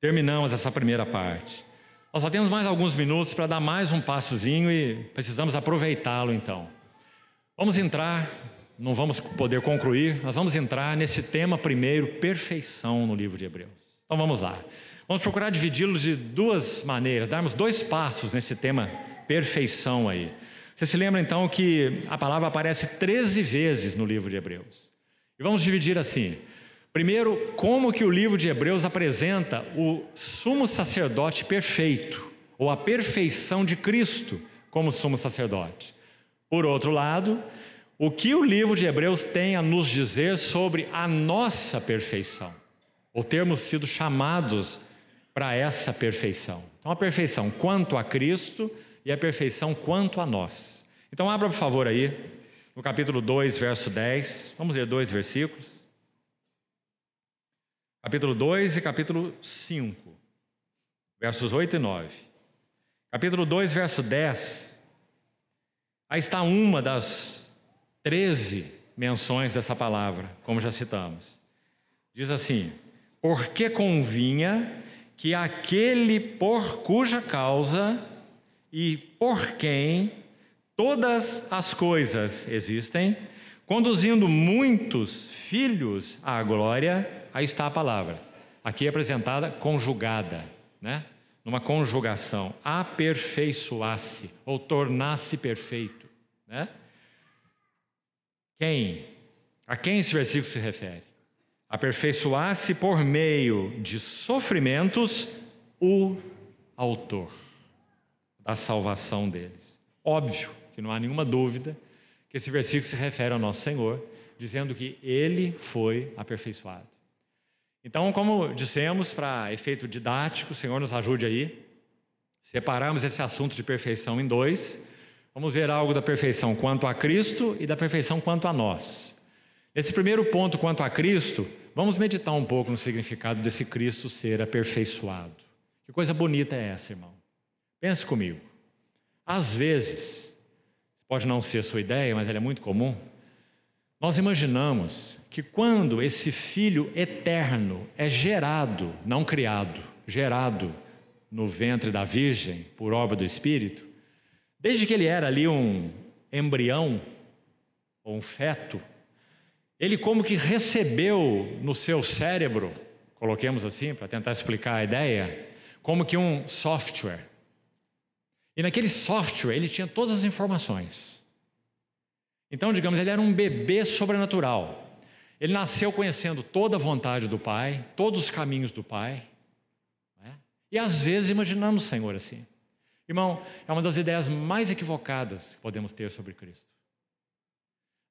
terminamos essa primeira parte. Nós só temos mais alguns minutos para dar mais um passozinho e precisamos aproveitá-lo então. Vamos entrar, não vamos poder concluir, nós vamos entrar nesse tema primeiro, perfeição no livro de Hebreus. Então vamos lá. Vamos procurar dividi-los de duas maneiras, darmos dois passos nesse tema perfeição aí. Você se lembra então que a palavra aparece 13 vezes no livro de Hebreus. E vamos dividir assim. Primeiro, como que o livro de Hebreus apresenta o sumo sacerdote perfeito, ou a perfeição de Cristo como sumo sacerdote. Por outro lado, o que o livro de Hebreus tem a nos dizer sobre a nossa perfeição, ou termos sido chamados para essa perfeição. Então, a perfeição quanto a Cristo e a perfeição quanto a nós. Então, abra, por favor, aí, no capítulo 2, verso 10. Vamos ler dois versículos. Capítulo 2 e capítulo 5, versos 8 e 9. Capítulo 2, verso 10. Aí está uma das 13 menções dessa palavra, como já citamos. Diz assim: Porque convinha que aquele por cuja causa e por quem todas as coisas existem, conduzindo muitos filhos à glória, aí está a palavra. Aqui é apresentada conjugada, né? Numa conjugação, aperfeiçoasse ou tornasse perfeito, né? Quem? A quem esse versículo se refere? aperfeiçoasse por meio de sofrimentos o autor da salvação deles. Óbvio que não há nenhuma dúvida que esse versículo se refere ao nosso Senhor, dizendo que ele foi aperfeiçoado. Então, como dissemos, para efeito didático, o Senhor nos ajude aí. Separamos esse assunto de perfeição em dois. Vamos ver algo da perfeição quanto a Cristo e da perfeição quanto a nós. Esse primeiro ponto quanto a Cristo, Vamos meditar um pouco no significado desse Cristo ser aperfeiçoado. Que coisa bonita é essa, irmão? Pense comigo. Às vezes, pode não ser a sua ideia, mas ela é muito comum. Nós imaginamos que quando esse filho eterno é gerado, não criado, gerado no ventre da Virgem por obra do Espírito, desde que ele era ali um embrião ou um feto, ele como que recebeu no seu cérebro, coloquemos assim para tentar explicar a ideia, como que um software. E naquele software ele tinha todas as informações. Então, digamos, ele era um bebê sobrenatural. Ele nasceu conhecendo toda a vontade do Pai, todos os caminhos do Pai. Né? E às vezes imaginamos o Senhor assim. Irmão, é uma das ideias mais equivocadas que podemos ter sobre Cristo.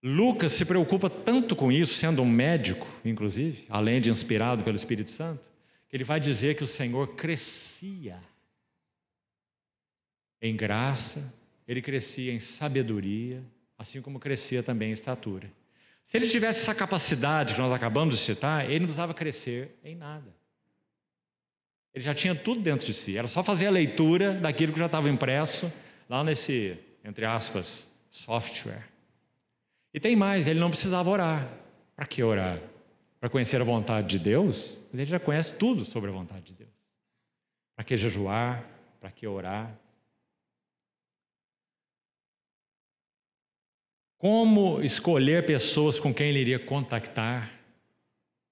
Lucas se preocupa tanto com isso, sendo um médico, inclusive, além de inspirado pelo Espírito Santo, que ele vai dizer que o Senhor crescia em graça, ele crescia em sabedoria, assim como crescia também em estatura. Se ele tivesse essa capacidade que nós acabamos de citar, ele não precisava crescer em nada. Ele já tinha tudo dentro de si, era só fazer a leitura daquilo que já estava impresso lá nesse, entre aspas, software. E tem mais, ele não precisava orar. Para que orar? Para conhecer a vontade de Deus? Ele já conhece tudo sobre a vontade de Deus. Para que jejuar? Para que orar? Como escolher pessoas com quem ele iria contactar?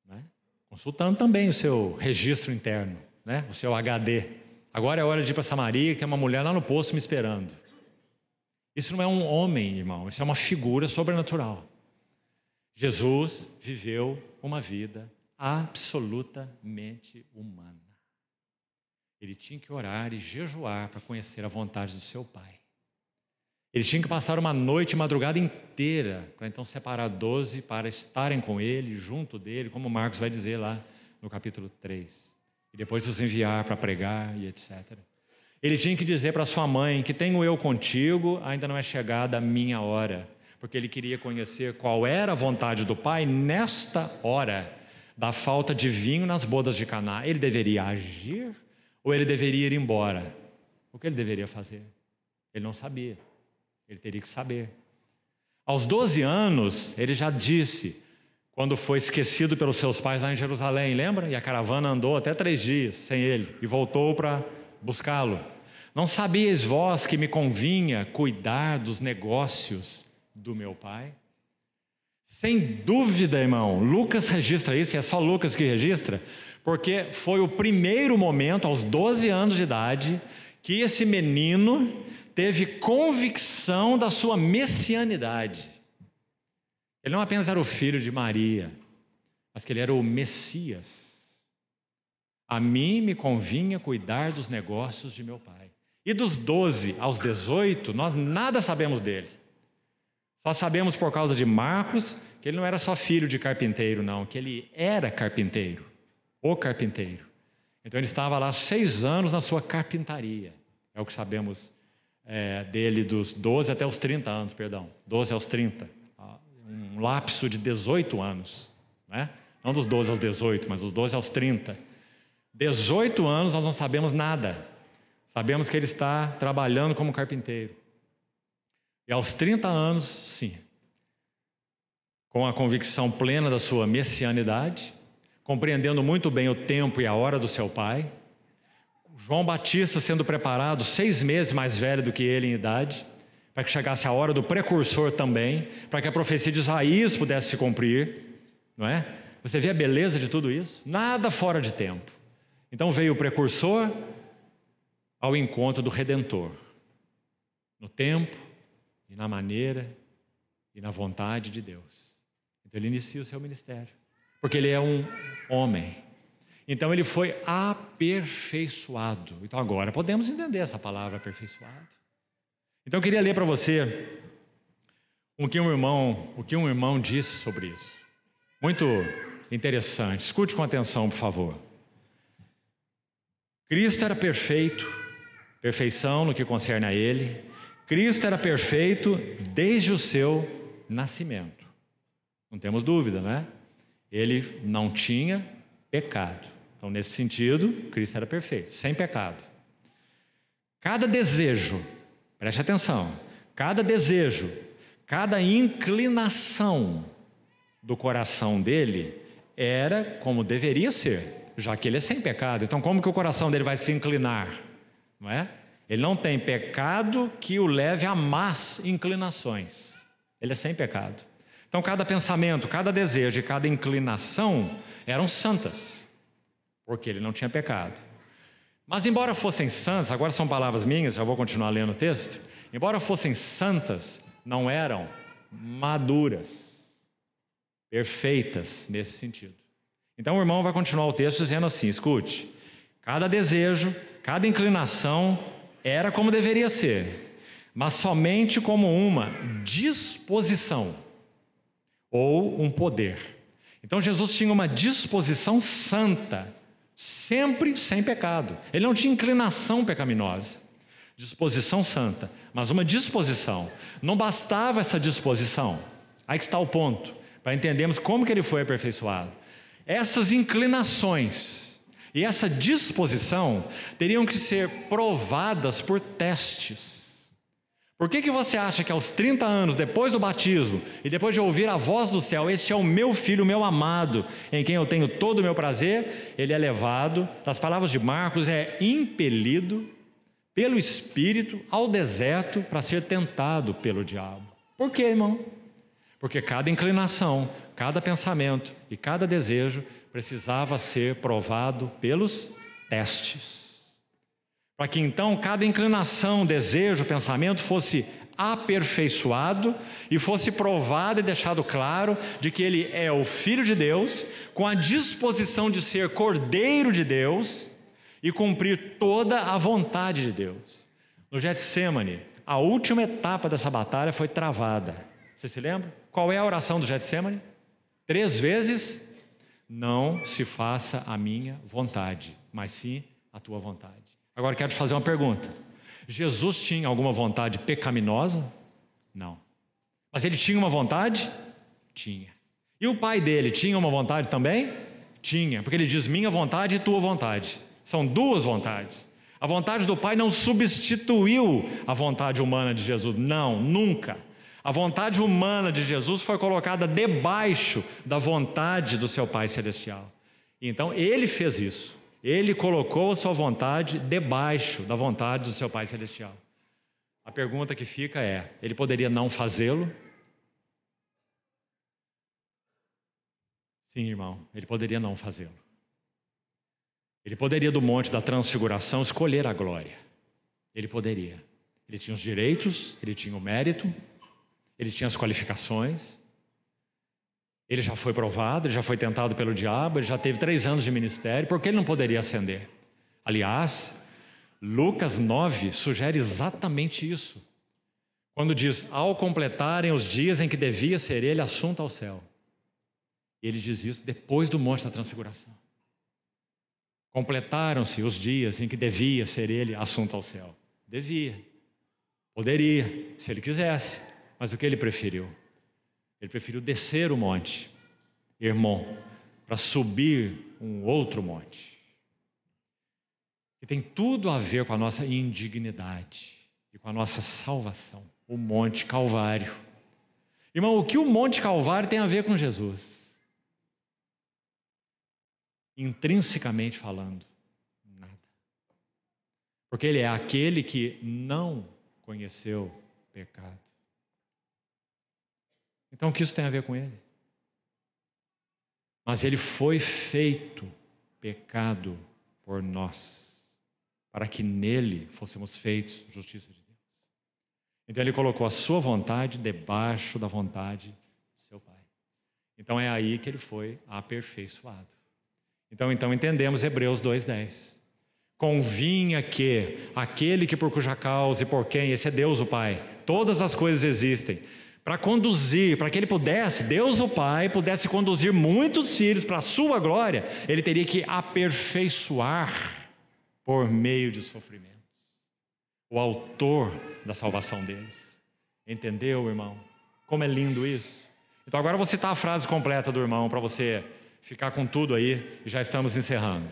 Né? Consultando também o seu registro interno, né? o seu HD. Agora é hora de ir para Samaria, que tem uma mulher lá no posto me esperando. Isso não é um homem, irmão, isso é uma figura sobrenatural. Jesus viveu uma vida absolutamente humana. Ele tinha que orar e jejuar para conhecer a vontade do seu Pai. Ele tinha que passar uma noite, e madrugada inteira, para então separar doze para estarem com ele, junto dele, como Marcos vai dizer lá no capítulo 3. E depois os enviar para pregar e etc. Ele tinha que dizer para sua mãe que tenho eu contigo, ainda não é chegada a minha hora, porque ele queria conhecer qual era a vontade do pai nesta hora da falta de vinho nas bodas de Caná. Ele deveria agir ou ele deveria ir embora? O que ele deveria fazer? Ele não sabia. Ele teria que saber. Aos 12 anos, ele já disse, quando foi esquecido pelos seus pais lá em Jerusalém, lembra? E a caravana andou até três dias sem ele e voltou para buscá-lo. Não sabeis vós que me convinha cuidar dos negócios do meu pai? Sem dúvida, irmão, Lucas registra isso, e é só Lucas que registra, porque foi o primeiro momento, aos 12 anos de idade, que esse menino teve convicção da sua messianidade. Ele não apenas era o filho de Maria, mas que ele era o Messias. A mim me convinha cuidar dos negócios de meu pai. E dos 12 aos 18, nós nada sabemos dele. Só sabemos por causa de Marcos que ele não era só filho de carpinteiro, não, que ele era carpinteiro, o carpinteiro. Então ele estava lá seis anos na sua carpintaria. É o que sabemos é, dele dos 12 até os 30 anos, perdão, 12 aos 30. Ah, um lapso de 18 anos, né? Não dos 12 aos 18, mas dos 12 aos 30. 18 anos nós não sabemos nada. Sabemos que ele está trabalhando como carpinteiro. E aos 30 anos, sim, com a convicção plena da sua messianidade, compreendendo muito bem o tempo e a hora do seu pai, João Batista sendo preparado, seis meses mais velho do que ele em idade, para que chegasse a hora do precursor também, para que a profecia de Isaías pudesse se cumprir, não é? Você vê a beleza de tudo isso? Nada fora de tempo. Então veio o precursor, ao encontro do Redentor, no tempo e na maneira e na vontade de Deus. Então ele inicia o seu ministério, porque ele é um homem. Então ele foi aperfeiçoado. Então agora podemos entender essa palavra aperfeiçoado. Então eu queria ler para você o que um irmão, o que um irmão disse sobre isso. Muito interessante. Escute com atenção, por favor. Cristo era perfeito perfeição no que concerne a ele. Cristo era perfeito desde o seu nascimento. Não temos dúvida, né? Ele não tinha pecado. Então, nesse sentido, Cristo era perfeito, sem pecado. Cada desejo, preste atenção, cada desejo, cada inclinação do coração dele era como deveria ser, já que ele é sem pecado. Então, como que o coração dele vai se inclinar? não é? Ele não tem pecado que o leve a más inclinações. Ele é sem pecado. Então, cada pensamento, cada desejo e cada inclinação eram santas, porque ele não tinha pecado. Mas, embora fossem santas, agora são palavras minhas, já vou continuar lendo o texto. Embora fossem santas, não eram maduras, perfeitas nesse sentido. Então, o irmão vai continuar o texto dizendo assim: escute, cada desejo, Cada inclinação era como deveria ser, mas somente como uma disposição ou um poder. Então Jesus tinha uma disposição santa, sempre sem pecado. Ele não tinha inclinação pecaminosa. Disposição santa, mas uma disposição. Não bastava essa disposição. Aí que está o ponto, para entendermos como que ele foi aperfeiçoado. Essas inclinações e essa disposição teriam que ser provadas por testes. Por que, que você acha que aos 30 anos, depois do batismo, e depois de ouvir a voz do céu, este é o meu filho, o meu amado, em quem eu tenho todo o meu prazer, ele é levado, nas palavras de Marcos, é impelido pelo Espírito ao deserto para ser tentado pelo diabo? Por quê, irmão? Porque cada inclinação, cada pensamento e cada desejo precisava ser provado pelos testes. Para que então cada inclinação, desejo, pensamento fosse aperfeiçoado e fosse provado e deixado claro de que ele é o Filho de Deus, com a disposição de ser Cordeiro de Deus e cumprir toda a vontade de Deus. No Getsemane, a última etapa dessa batalha foi travada. Você se lembra? Qual é a oração do Getsemane? Três vezes não se faça a minha vontade, mas sim a tua vontade. Agora quero te fazer uma pergunta. Jesus tinha alguma vontade pecaminosa? Não. Mas ele tinha uma vontade? Tinha. E o pai dele tinha uma vontade também? Tinha, porque ele diz minha vontade e tua vontade. São duas vontades. A vontade do pai não substituiu a vontade humana de Jesus, não, nunca. A vontade humana de Jesus foi colocada debaixo da vontade do seu Pai Celestial. Então, ele fez isso. Ele colocou a sua vontade debaixo da vontade do seu Pai Celestial. A pergunta que fica é: ele poderia não fazê-lo? Sim, irmão, ele poderia não fazê-lo. Ele poderia, do monte da transfiguração, escolher a glória. Ele poderia. Ele tinha os direitos, ele tinha o mérito, ele tinha as qualificações, ele já foi provado, ele já foi tentado pelo diabo, ele já teve três anos de ministério, por que ele não poderia ascender? Aliás, Lucas 9 sugere exatamente isso. Quando diz, ao completarem os dias em que devia ser ele assunto ao céu. Ele diz isso depois do Monte da Transfiguração. Completaram-se os dias em que devia ser ele assunto ao céu. Devia. Poderia, se ele quisesse. Mas o que ele preferiu? Ele preferiu descer o monte, irmão, para subir um outro monte. Que tem tudo a ver com a nossa indignidade e com a nossa salvação, o Monte Calvário. Irmão, o que o Monte Calvário tem a ver com Jesus? Intrinsecamente falando, nada. Porque ele é aquele que não conheceu pecado. Então o que isso tem a ver com ele? Mas ele foi feito pecado por nós, para que nele fôssemos feitos justiça de Deus. Então ele colocou a sua vontade debaixo da vontade do seu Pai. Então é aí que ele foi aperfeiçoado. Então, então entendemos Hebreus 2:10. Convinha que aquele que por cuja causa e por quem esse é Deus o Pai, todas as coisas existem para conduzir, para que ele pudesse, Deus o Pai, pudesse conduzir muitos filhos para a sua glória, ele teria que aperfeiçoar por meio de sofrimentos o autor da salvação deles. Entendeu, irmão? Como é lindo isso. Então, agora eu vou citar a frase completa do irmão para você ficar com tudo aí e já estamos encerrando.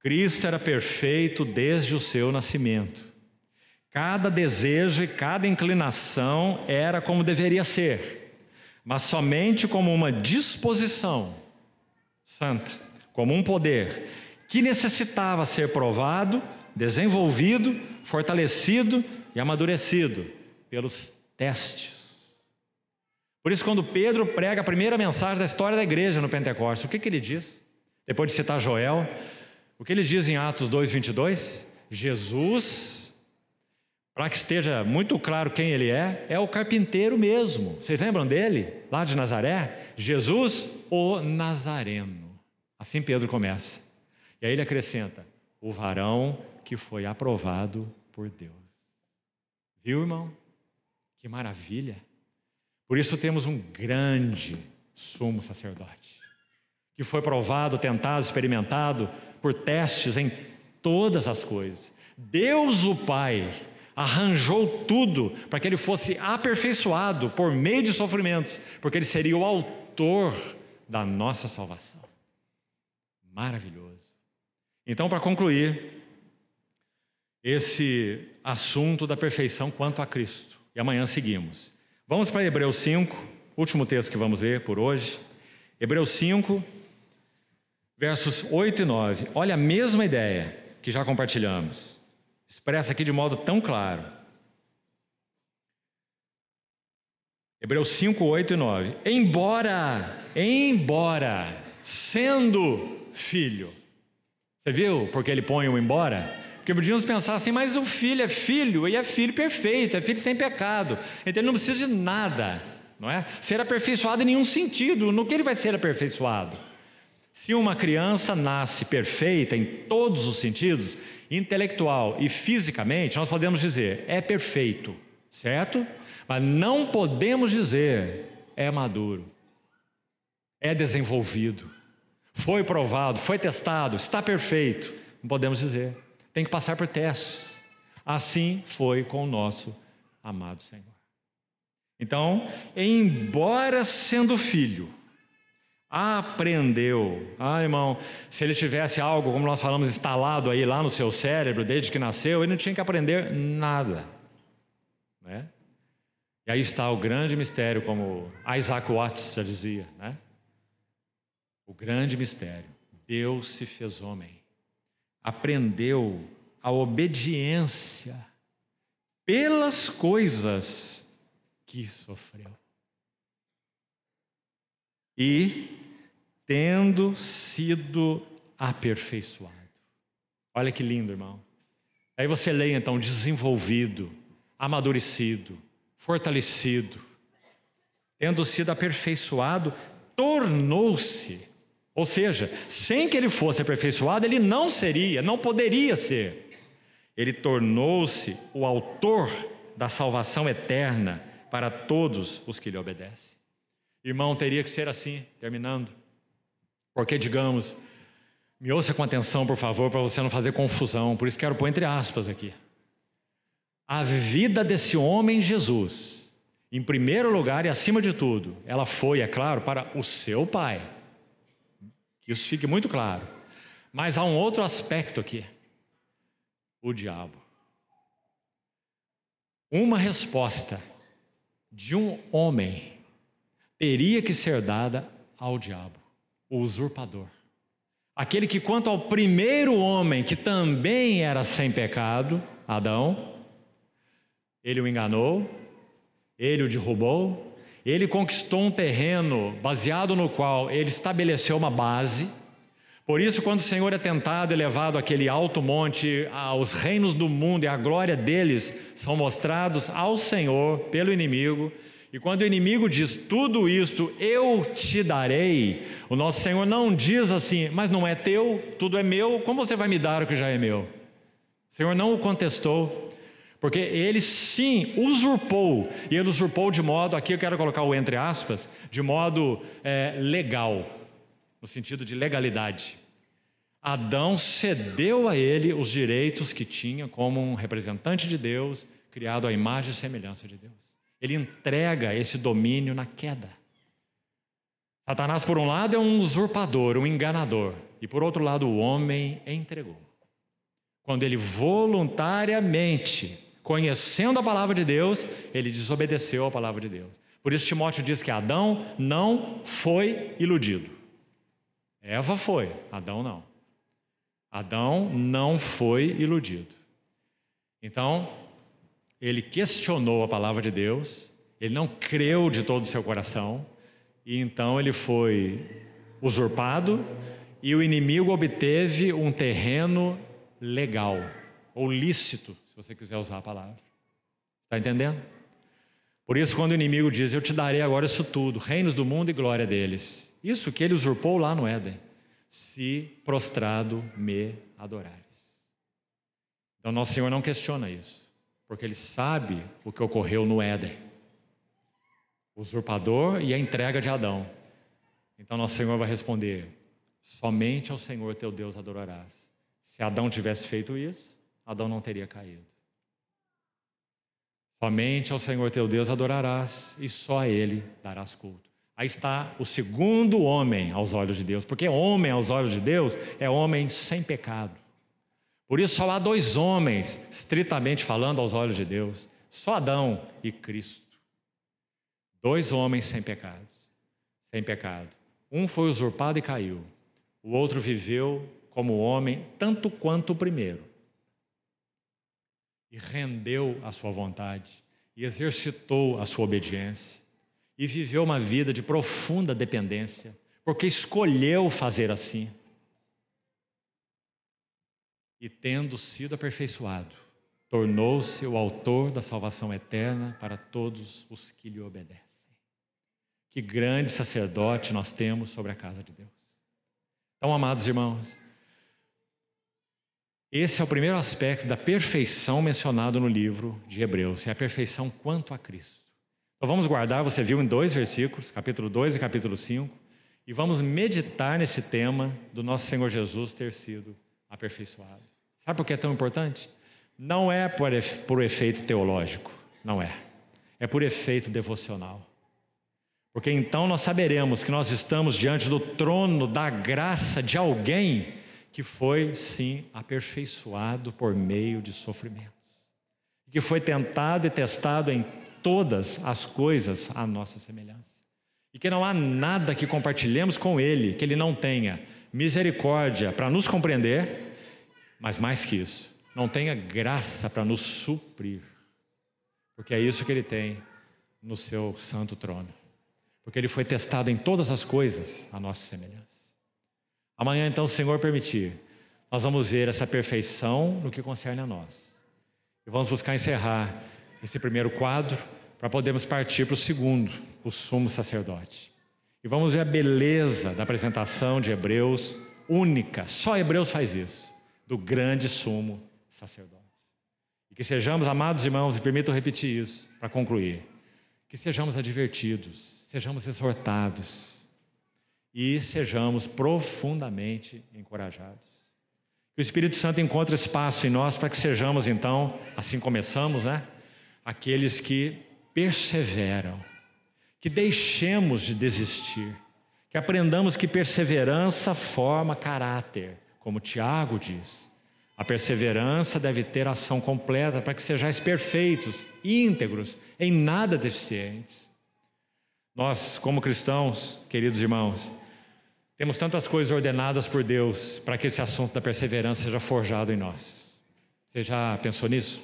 Cristo era perfeito desde o seu nascimento Cada desejo e cada inclinação era como deveria ser, mas somente como uma disposição santa, como um poder que necessitava ser provado, desenvolvido, fortalecido e amadurecido pelos testes. Por isso, quando Pedro prega a primeira mensagem da história da igreja no Pentecostes, o que, que ele diz? Depois de citar Joel, o que ele diz em Atos 2,22? Jesus para que esteja muito claro quem ele é, é o carpinteiro mesmo. Vocês lembram dele? Lá de Nazaré? Jesus, o Nazareno. Assim Pedro começa. E aí ele acrescenta: o varão que foi aprovado por Deus. Viu, irmão? Que maravilha! Por isso temos um grande sumo sacerdote, que foi provado, tentado, experimentado por testes em todas as coisas. Deus o Pai arranjou tudo para que ele fosse aperfeiçoado por meio de sofrimentos, porque ele seria o autor da nossa salvação. Maravilhoso. Então, para concluir, esse assunto da perfeição quanto a Cristo. E amanhã seguimos. Vamos para Hebreus 5, último texto que vamos ler por hoje. Hebreus 5, versos 8 e 9. Olha a mesma ideia que já compartilhamos expressa aqui de modo tão claro. Hebreus 5, 8 e 9. Embora, embora, sendo filho. Você viu porque ele põe o embora? Porque podíamos pensar assim, mas o filho é filho e é filho perfeito, é filho sem pecado. Então ele não precisa de nada, não é? Ser aperfeiçoado em nenhum sentido. No que ele vai ser aperfeiçoado? Se uma criança nasce perfeita em todos os sentidos, intelectual e fisicamente, nós podemos dizer é perfeito, certo? Mas não podemos dizer é maduro, é desenvolvido, foi provado, foi testado, está perfeito. Não podemos dizer. Tem que passar por testes. Assim foi com o nosso amado Senhor. Então, embora sendo filho, Aprendeu. Ah, irmão, se ele tivesse algo, como nós falamos, instalado aí lá no seu cérebro desde que nasceu, ele não tinha que aprender nada. Né? E aí está o grande mistério, como Isaac Watts já dizia, né? O grande mistério. Deus se fez homem. Aprendeu a obediência pelas coisas que sofreu. E tendo sido aperfeiçoado. Olha que lindo, irmão. Aí você lê então desenvolvido, amadurecido, fortalecido, tendo sido aperfeiçoado, tornou-se. Ou seja, sem que ele fosse aperfeiçoado, ele não seria, não poderia ser. Ele tornou-se o autor da salvação eterna para todos os que lhe obedecem. Irmão, teria que ser assim, terminando. Porque, digamos, me ouça com atenção, por favor, para você não fazer confusão, por isso quero pôr entre aspas aqui. A vida desse homem Jesus, em primeiro lugar e acima de tudo, ela foi, é claro, para o seu pai. Que isso fique muito claro. Mas há um outro aspecto aqui: o diabo. Uma resposta de um homem teria que ser dada ao diabo o usurpador. Aquele que, quanto ao primeiro homem, que também era sem pecado, Adão, ele o enganou, ele o derrubou, ele conquistou um terreno baseado no qual ele estabeleceu uma base. Por isso, quando o Senhor é tentado e levado àquele alto monte, aos reinos do mundo e a glória deles são mostrados ao Senhor pelo inimigo, e quando o inimigo diz tudo isto eu te darei, o nosso Senhor não diz assim, mas não é teu, tudo é meu, como você vai me dar o que já é meu? O Senhor não o contestou, porque ele sim usurpou, e ele usurpou de modo, aqui eu quero colocar o entre aspas, de modo é, legal, no sentido de legalidade. Adão cedeu a ele os direitos que tinha como um representante de Deus, criado à imagem e semelhança de Deus. Ele entrega esse domínio na queda. Satanás, por um lado, é um usurpador, um enganador, e por outro lado, o homem entregou. Quando ele voluntariamente, conhecendo a palavra de Deus, ele desobedeceu à palavra de Deus. Por isso, Timóteo diz que Adão não foi iludido. Eva foi, Adão não. Adão não foi iludido. Então, ele questionou a palavra de Deus, ele não creu de todo o seu coração, e então ele foi usurpado e o inimigo obteve um terreno legal, ou lícito, se você quiser usar a palavra. Está entendendo? Por isso, quando o inimigo diz: Eu te darei agora isso tudo, reinos do mundo e glória deles, isso que ele usurpou lá no Éden, se prostrado me adorares. Então, nosso Senhor não questiona isso porque ele sabe o que ocorreu no Éden o usurpador e a entrega de Adão. Então, nosso Senhor vai responder: somente ao Senhor teu Deus adorarás. Se Adão tivesse feito isso, Adão não teria caído. Somente ao Senhor teu Deus adorarás e só a Ele darás culto. Aí está o segundo homem aos olhos de Deus, porque homem aos olhos de Deus é homem sem pecado. Por isso só há dois homens, estritamente falando aos olhos de Deus: só Adão e Cristo. Dois homens sem pecados, sem pecado. Um foi usurpado e caiu. O outro viveu como homem, tanto quanto o primeiro. E rendeu a sua vontade, e exercitou a sua obediência, e viveu uma vida de profunda dependência, porque escolheu fazer assim e, tendo sido aperfeiçoado, tornou-se o autor da salvação eterna para todos os que lhe obedecem. Que grande sacerdote nós temos sobre a casa de Deus. Então, amados irmãos, esse é o primeiro aspecto da perfeição mencionado no livro de Hebreus, é a perfeição quanto a Cristo. Então vamos guardar, você viu em dois versículos, capítulo 2 e capítulo 5, e vamos meditar nesse tema do nosso Senhor Jesus ter sido aperfeiçoado. Sabe por que é tão importante? Não é por, por efeito teológico, não é. É por efeito devocional. Porque então nós saberemos que nós estamos diante do trono da graça de alguém que foi, sim, aperfeiçoado por meio de sofrimentos, que foi tentado e testado em todas as coisas à nossa semelhança, e que não há nada que compartilhemos com ele que ele não tenha misericórdia para nos compreender mas mais que isso, não tenha graça para nos suprir, porque é isso que ele tem no seu santo trono. Porque ele foi testado em todas as coisas a nossa semelhança. Amanhã, então, se o Senhor permitir, nós vamos ver essa perfeição no que concerne a nós. E vamos buscar encerrar esse primeiro quadro para podermos partir para o segundo, o sumo sacerdote. E vamos ver a beleza da apresentação de Hebreus, única, só Hebreus faz isso do grande sumo sacerdote. E que sejamos, amados irmãos, e permitam repetir isso para concluir, que sejamos advertidos, sejamos exortados e sejamos profundamente encorajados. Que o Espírito Santo encontre espaço em nós para que sejamos, então, assim começamos, né? Aqueles que perseveram, que deixemos de desistir, que aprendamos que perseverança forma caráter como Tiago diz. A perseverança deve ter ação completa para que sejais perfeitos, íntegros, em nada deficientes. Nós, como cristãos, queridos irmãos, temos tantas coisas ordenadas por Deus para que esse assunto da perseverança seja forjado em nós. Você já pensou nisso?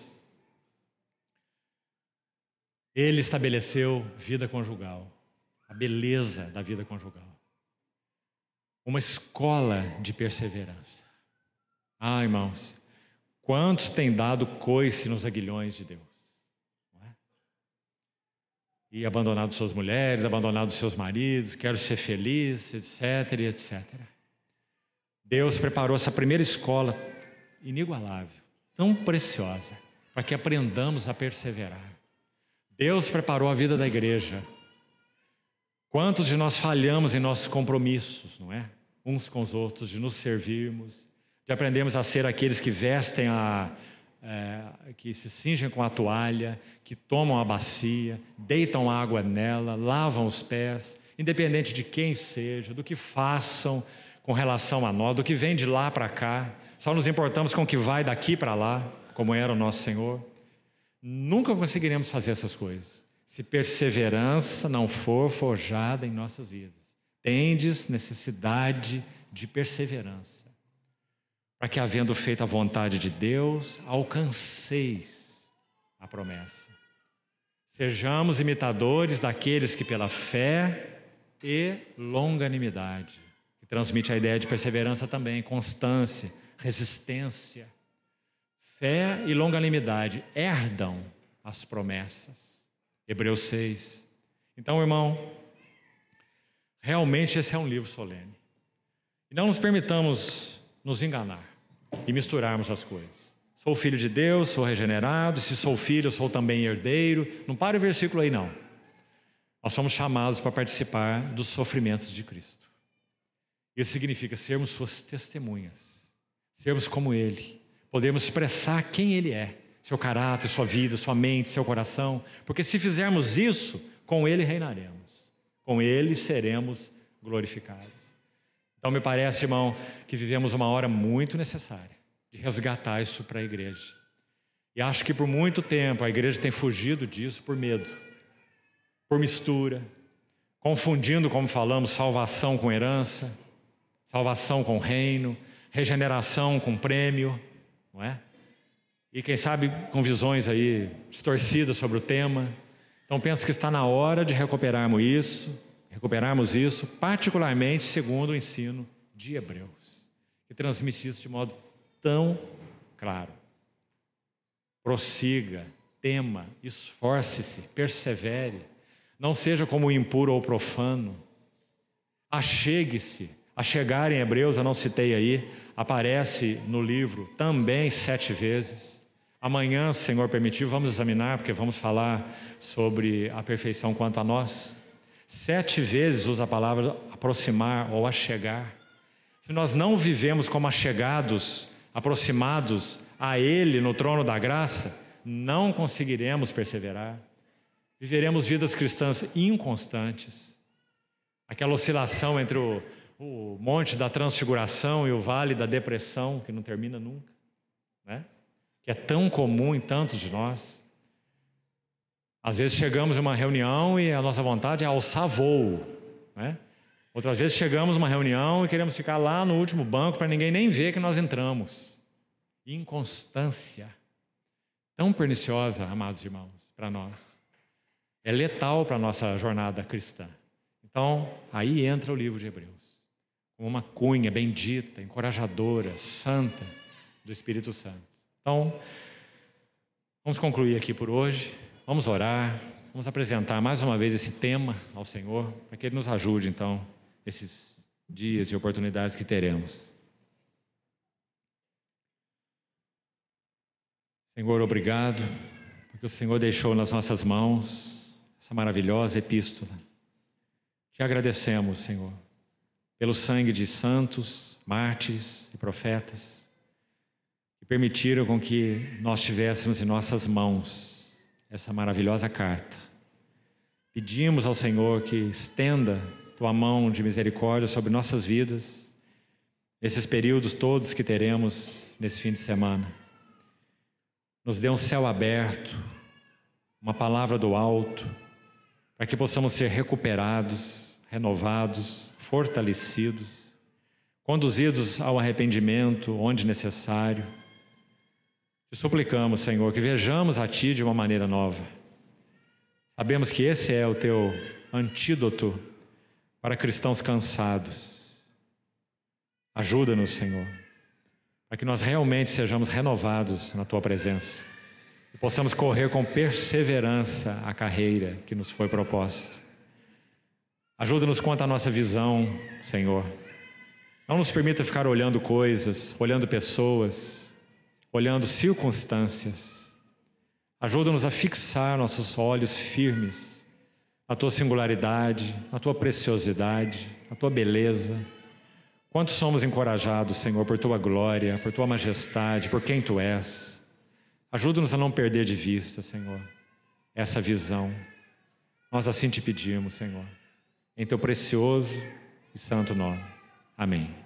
Ele estabeleceu vida conjugal, a beleza da vida conjugal uma escola de perseverança. Ah, irmãos, quantos têm dado coice nos aguilhões de Deus? É? E abandonado suas mulheres, abandonado seus maridos, quero ser feliz, etc, etc. Deus preparou essa primeira escola inigualável, tão preciosa, para que aprendamos a perseverar. Deus preparou a vida da igreja. Quantos de nós falhamos em nossos compromissos, não é? uns com os outros, de nos servirmos, de aprendermos a ser aqueles que vestem a. É, que se cingem com a toalha, que tomam a bacia, deitam água nela, lavam os pés, independente de quem seja, do que façam com relação a nós, do que vem de lá para cá, só nos importamos com o que vai daqui para lá, como era o nosso Senhor. Nunca conseguiremos fazer essas coisas se perseverança não for forjada em nossas vidas tendes necessidade de perseverança, para que, havendo feito a vontade de Deus, alcanceis a promessa. Sejamos imitadores daqueles que, pela fé e longanimidade, que transmite a ideia de perseverança também, constância, resistência, fé e longanimidade, herdam as promessas. Hebreus 6. Então, irmão, Realmente esse é um livro solene. E não nos permitamos nos enganar e misturarmos as coisas. Sou filho de Deus, sou regenerado, se sou filho, sou também herdeiro. Não pare o versículo aí, não. Nós somos chamados para participar dos sofrimentos de Cristo. Isso significa sermos suas testemunhas, sermos como Ele, podemos expressar quem Ele é, seu caráter, sua vida, sua mente, seu coração, porque se fizermos isso, com Ele reinaremos com ele seremos glorificados. Então, me parece, irmão, que vivemos uma hora muito necessária de resgatar isso para a igreja. E acho que por muito tempo a igreja tem fugido disso por medo, por mistura, confundindo, como falamos, salvação com herança, salvação com reino, regeneração com prêmio, não é? E quem sabe com visões aí distorcidas sobre o tema. Então penso que está na hora de recuperarmos isso, recuperarmos isso, particularmente segundo o ensino de Hebreus, que transmite isso de modo tão claro. Prossiga, tema, esforce-se, persevere. Não seja como o impuro ou profano. Achegue-se. A chegar em Hebreus, eu não citei aí, aparece no livro também sete vezes. Amanhã, se o Senhor permitir, vamos examinar, porque vamos falar sobre a perfeição quanto a nós. Sete vezes usa a palavra aproximar ou achegar. Se nós não vivemos como achegados, aproximados a Ele no trono da graça, não conseguiremos perseverar. Viveremos vidas cristãs inconstantes. Aquela oscilação entre o, o monte da transfiguração e o vale da depressão, que não termina nunca. Né? que é tão comum em tantos de nós. Às vezes chegamos a uma reunião e a nossa vontade é alçar voo, né? Outras vezes chegamos a uma reunião e queremos ficar lá no último banco para ninguém nem ver que nós entramos. Inconstância. Tão perniciosa, amados irmãos, para nós. É letal para a nossa jornada cristã. Então, aí entra o livro de Hebreus. uma cunha bendita, encorajadora, santa do Espírito Santo. Então, vamos concluir aqui por hoje, vamos orar, vamos apresentar mais uma vez esse tema ao Senhor, para que Ele nos ajude, então, esses dias e oportunidades que teremos. Senhor, obrigado, porque o Senhor deixou nas nossas mãos essa maravilhosa epístola. Te agradecemos, Senhor, pelo sangue de santos, mártires e profetas permitiram com que nós tivéssemos em nossas mãos essa maravilhosa carta. Pedimos ao Senhor que estenda tua mão de misericórdia sobre nossas vidas, nesses períodos todos que teremos nesse fim de semana. Nos dê um céu aberto, uma palavra do alto, para que possamos ser recuperados, renovados, fortalecidos, conduzidos ao arrependimento onde necessário suplicamos, Senhor, que vejamos a Ti de uma maneira nova. Sabemos que esse é o Teu antídoto para cristãos cansados. Ajuda-nos, Senhor, para que nós realmente sejamos renovados na Tua presença e possamos correr com perseverança a carreira que nos foi proposta. Ajuda-nos quanto à nossa visão, Senhor. Não nos permita ficar olhando coisas, olhando pessoas olhando circunstâncias. Ajuda-nos a fixar nossos olhos firmes na tua singularidade, na tua preciosidade, na tua beleza. Quanto somos encorajados, Senhor, por tua glória, por tua majestade, por quem tu és. Ajuda-nos a não perder de vista, Senhor, essa visão. Nós assim te pedimos, Senhor, em teu precioso e santo nome. Amém.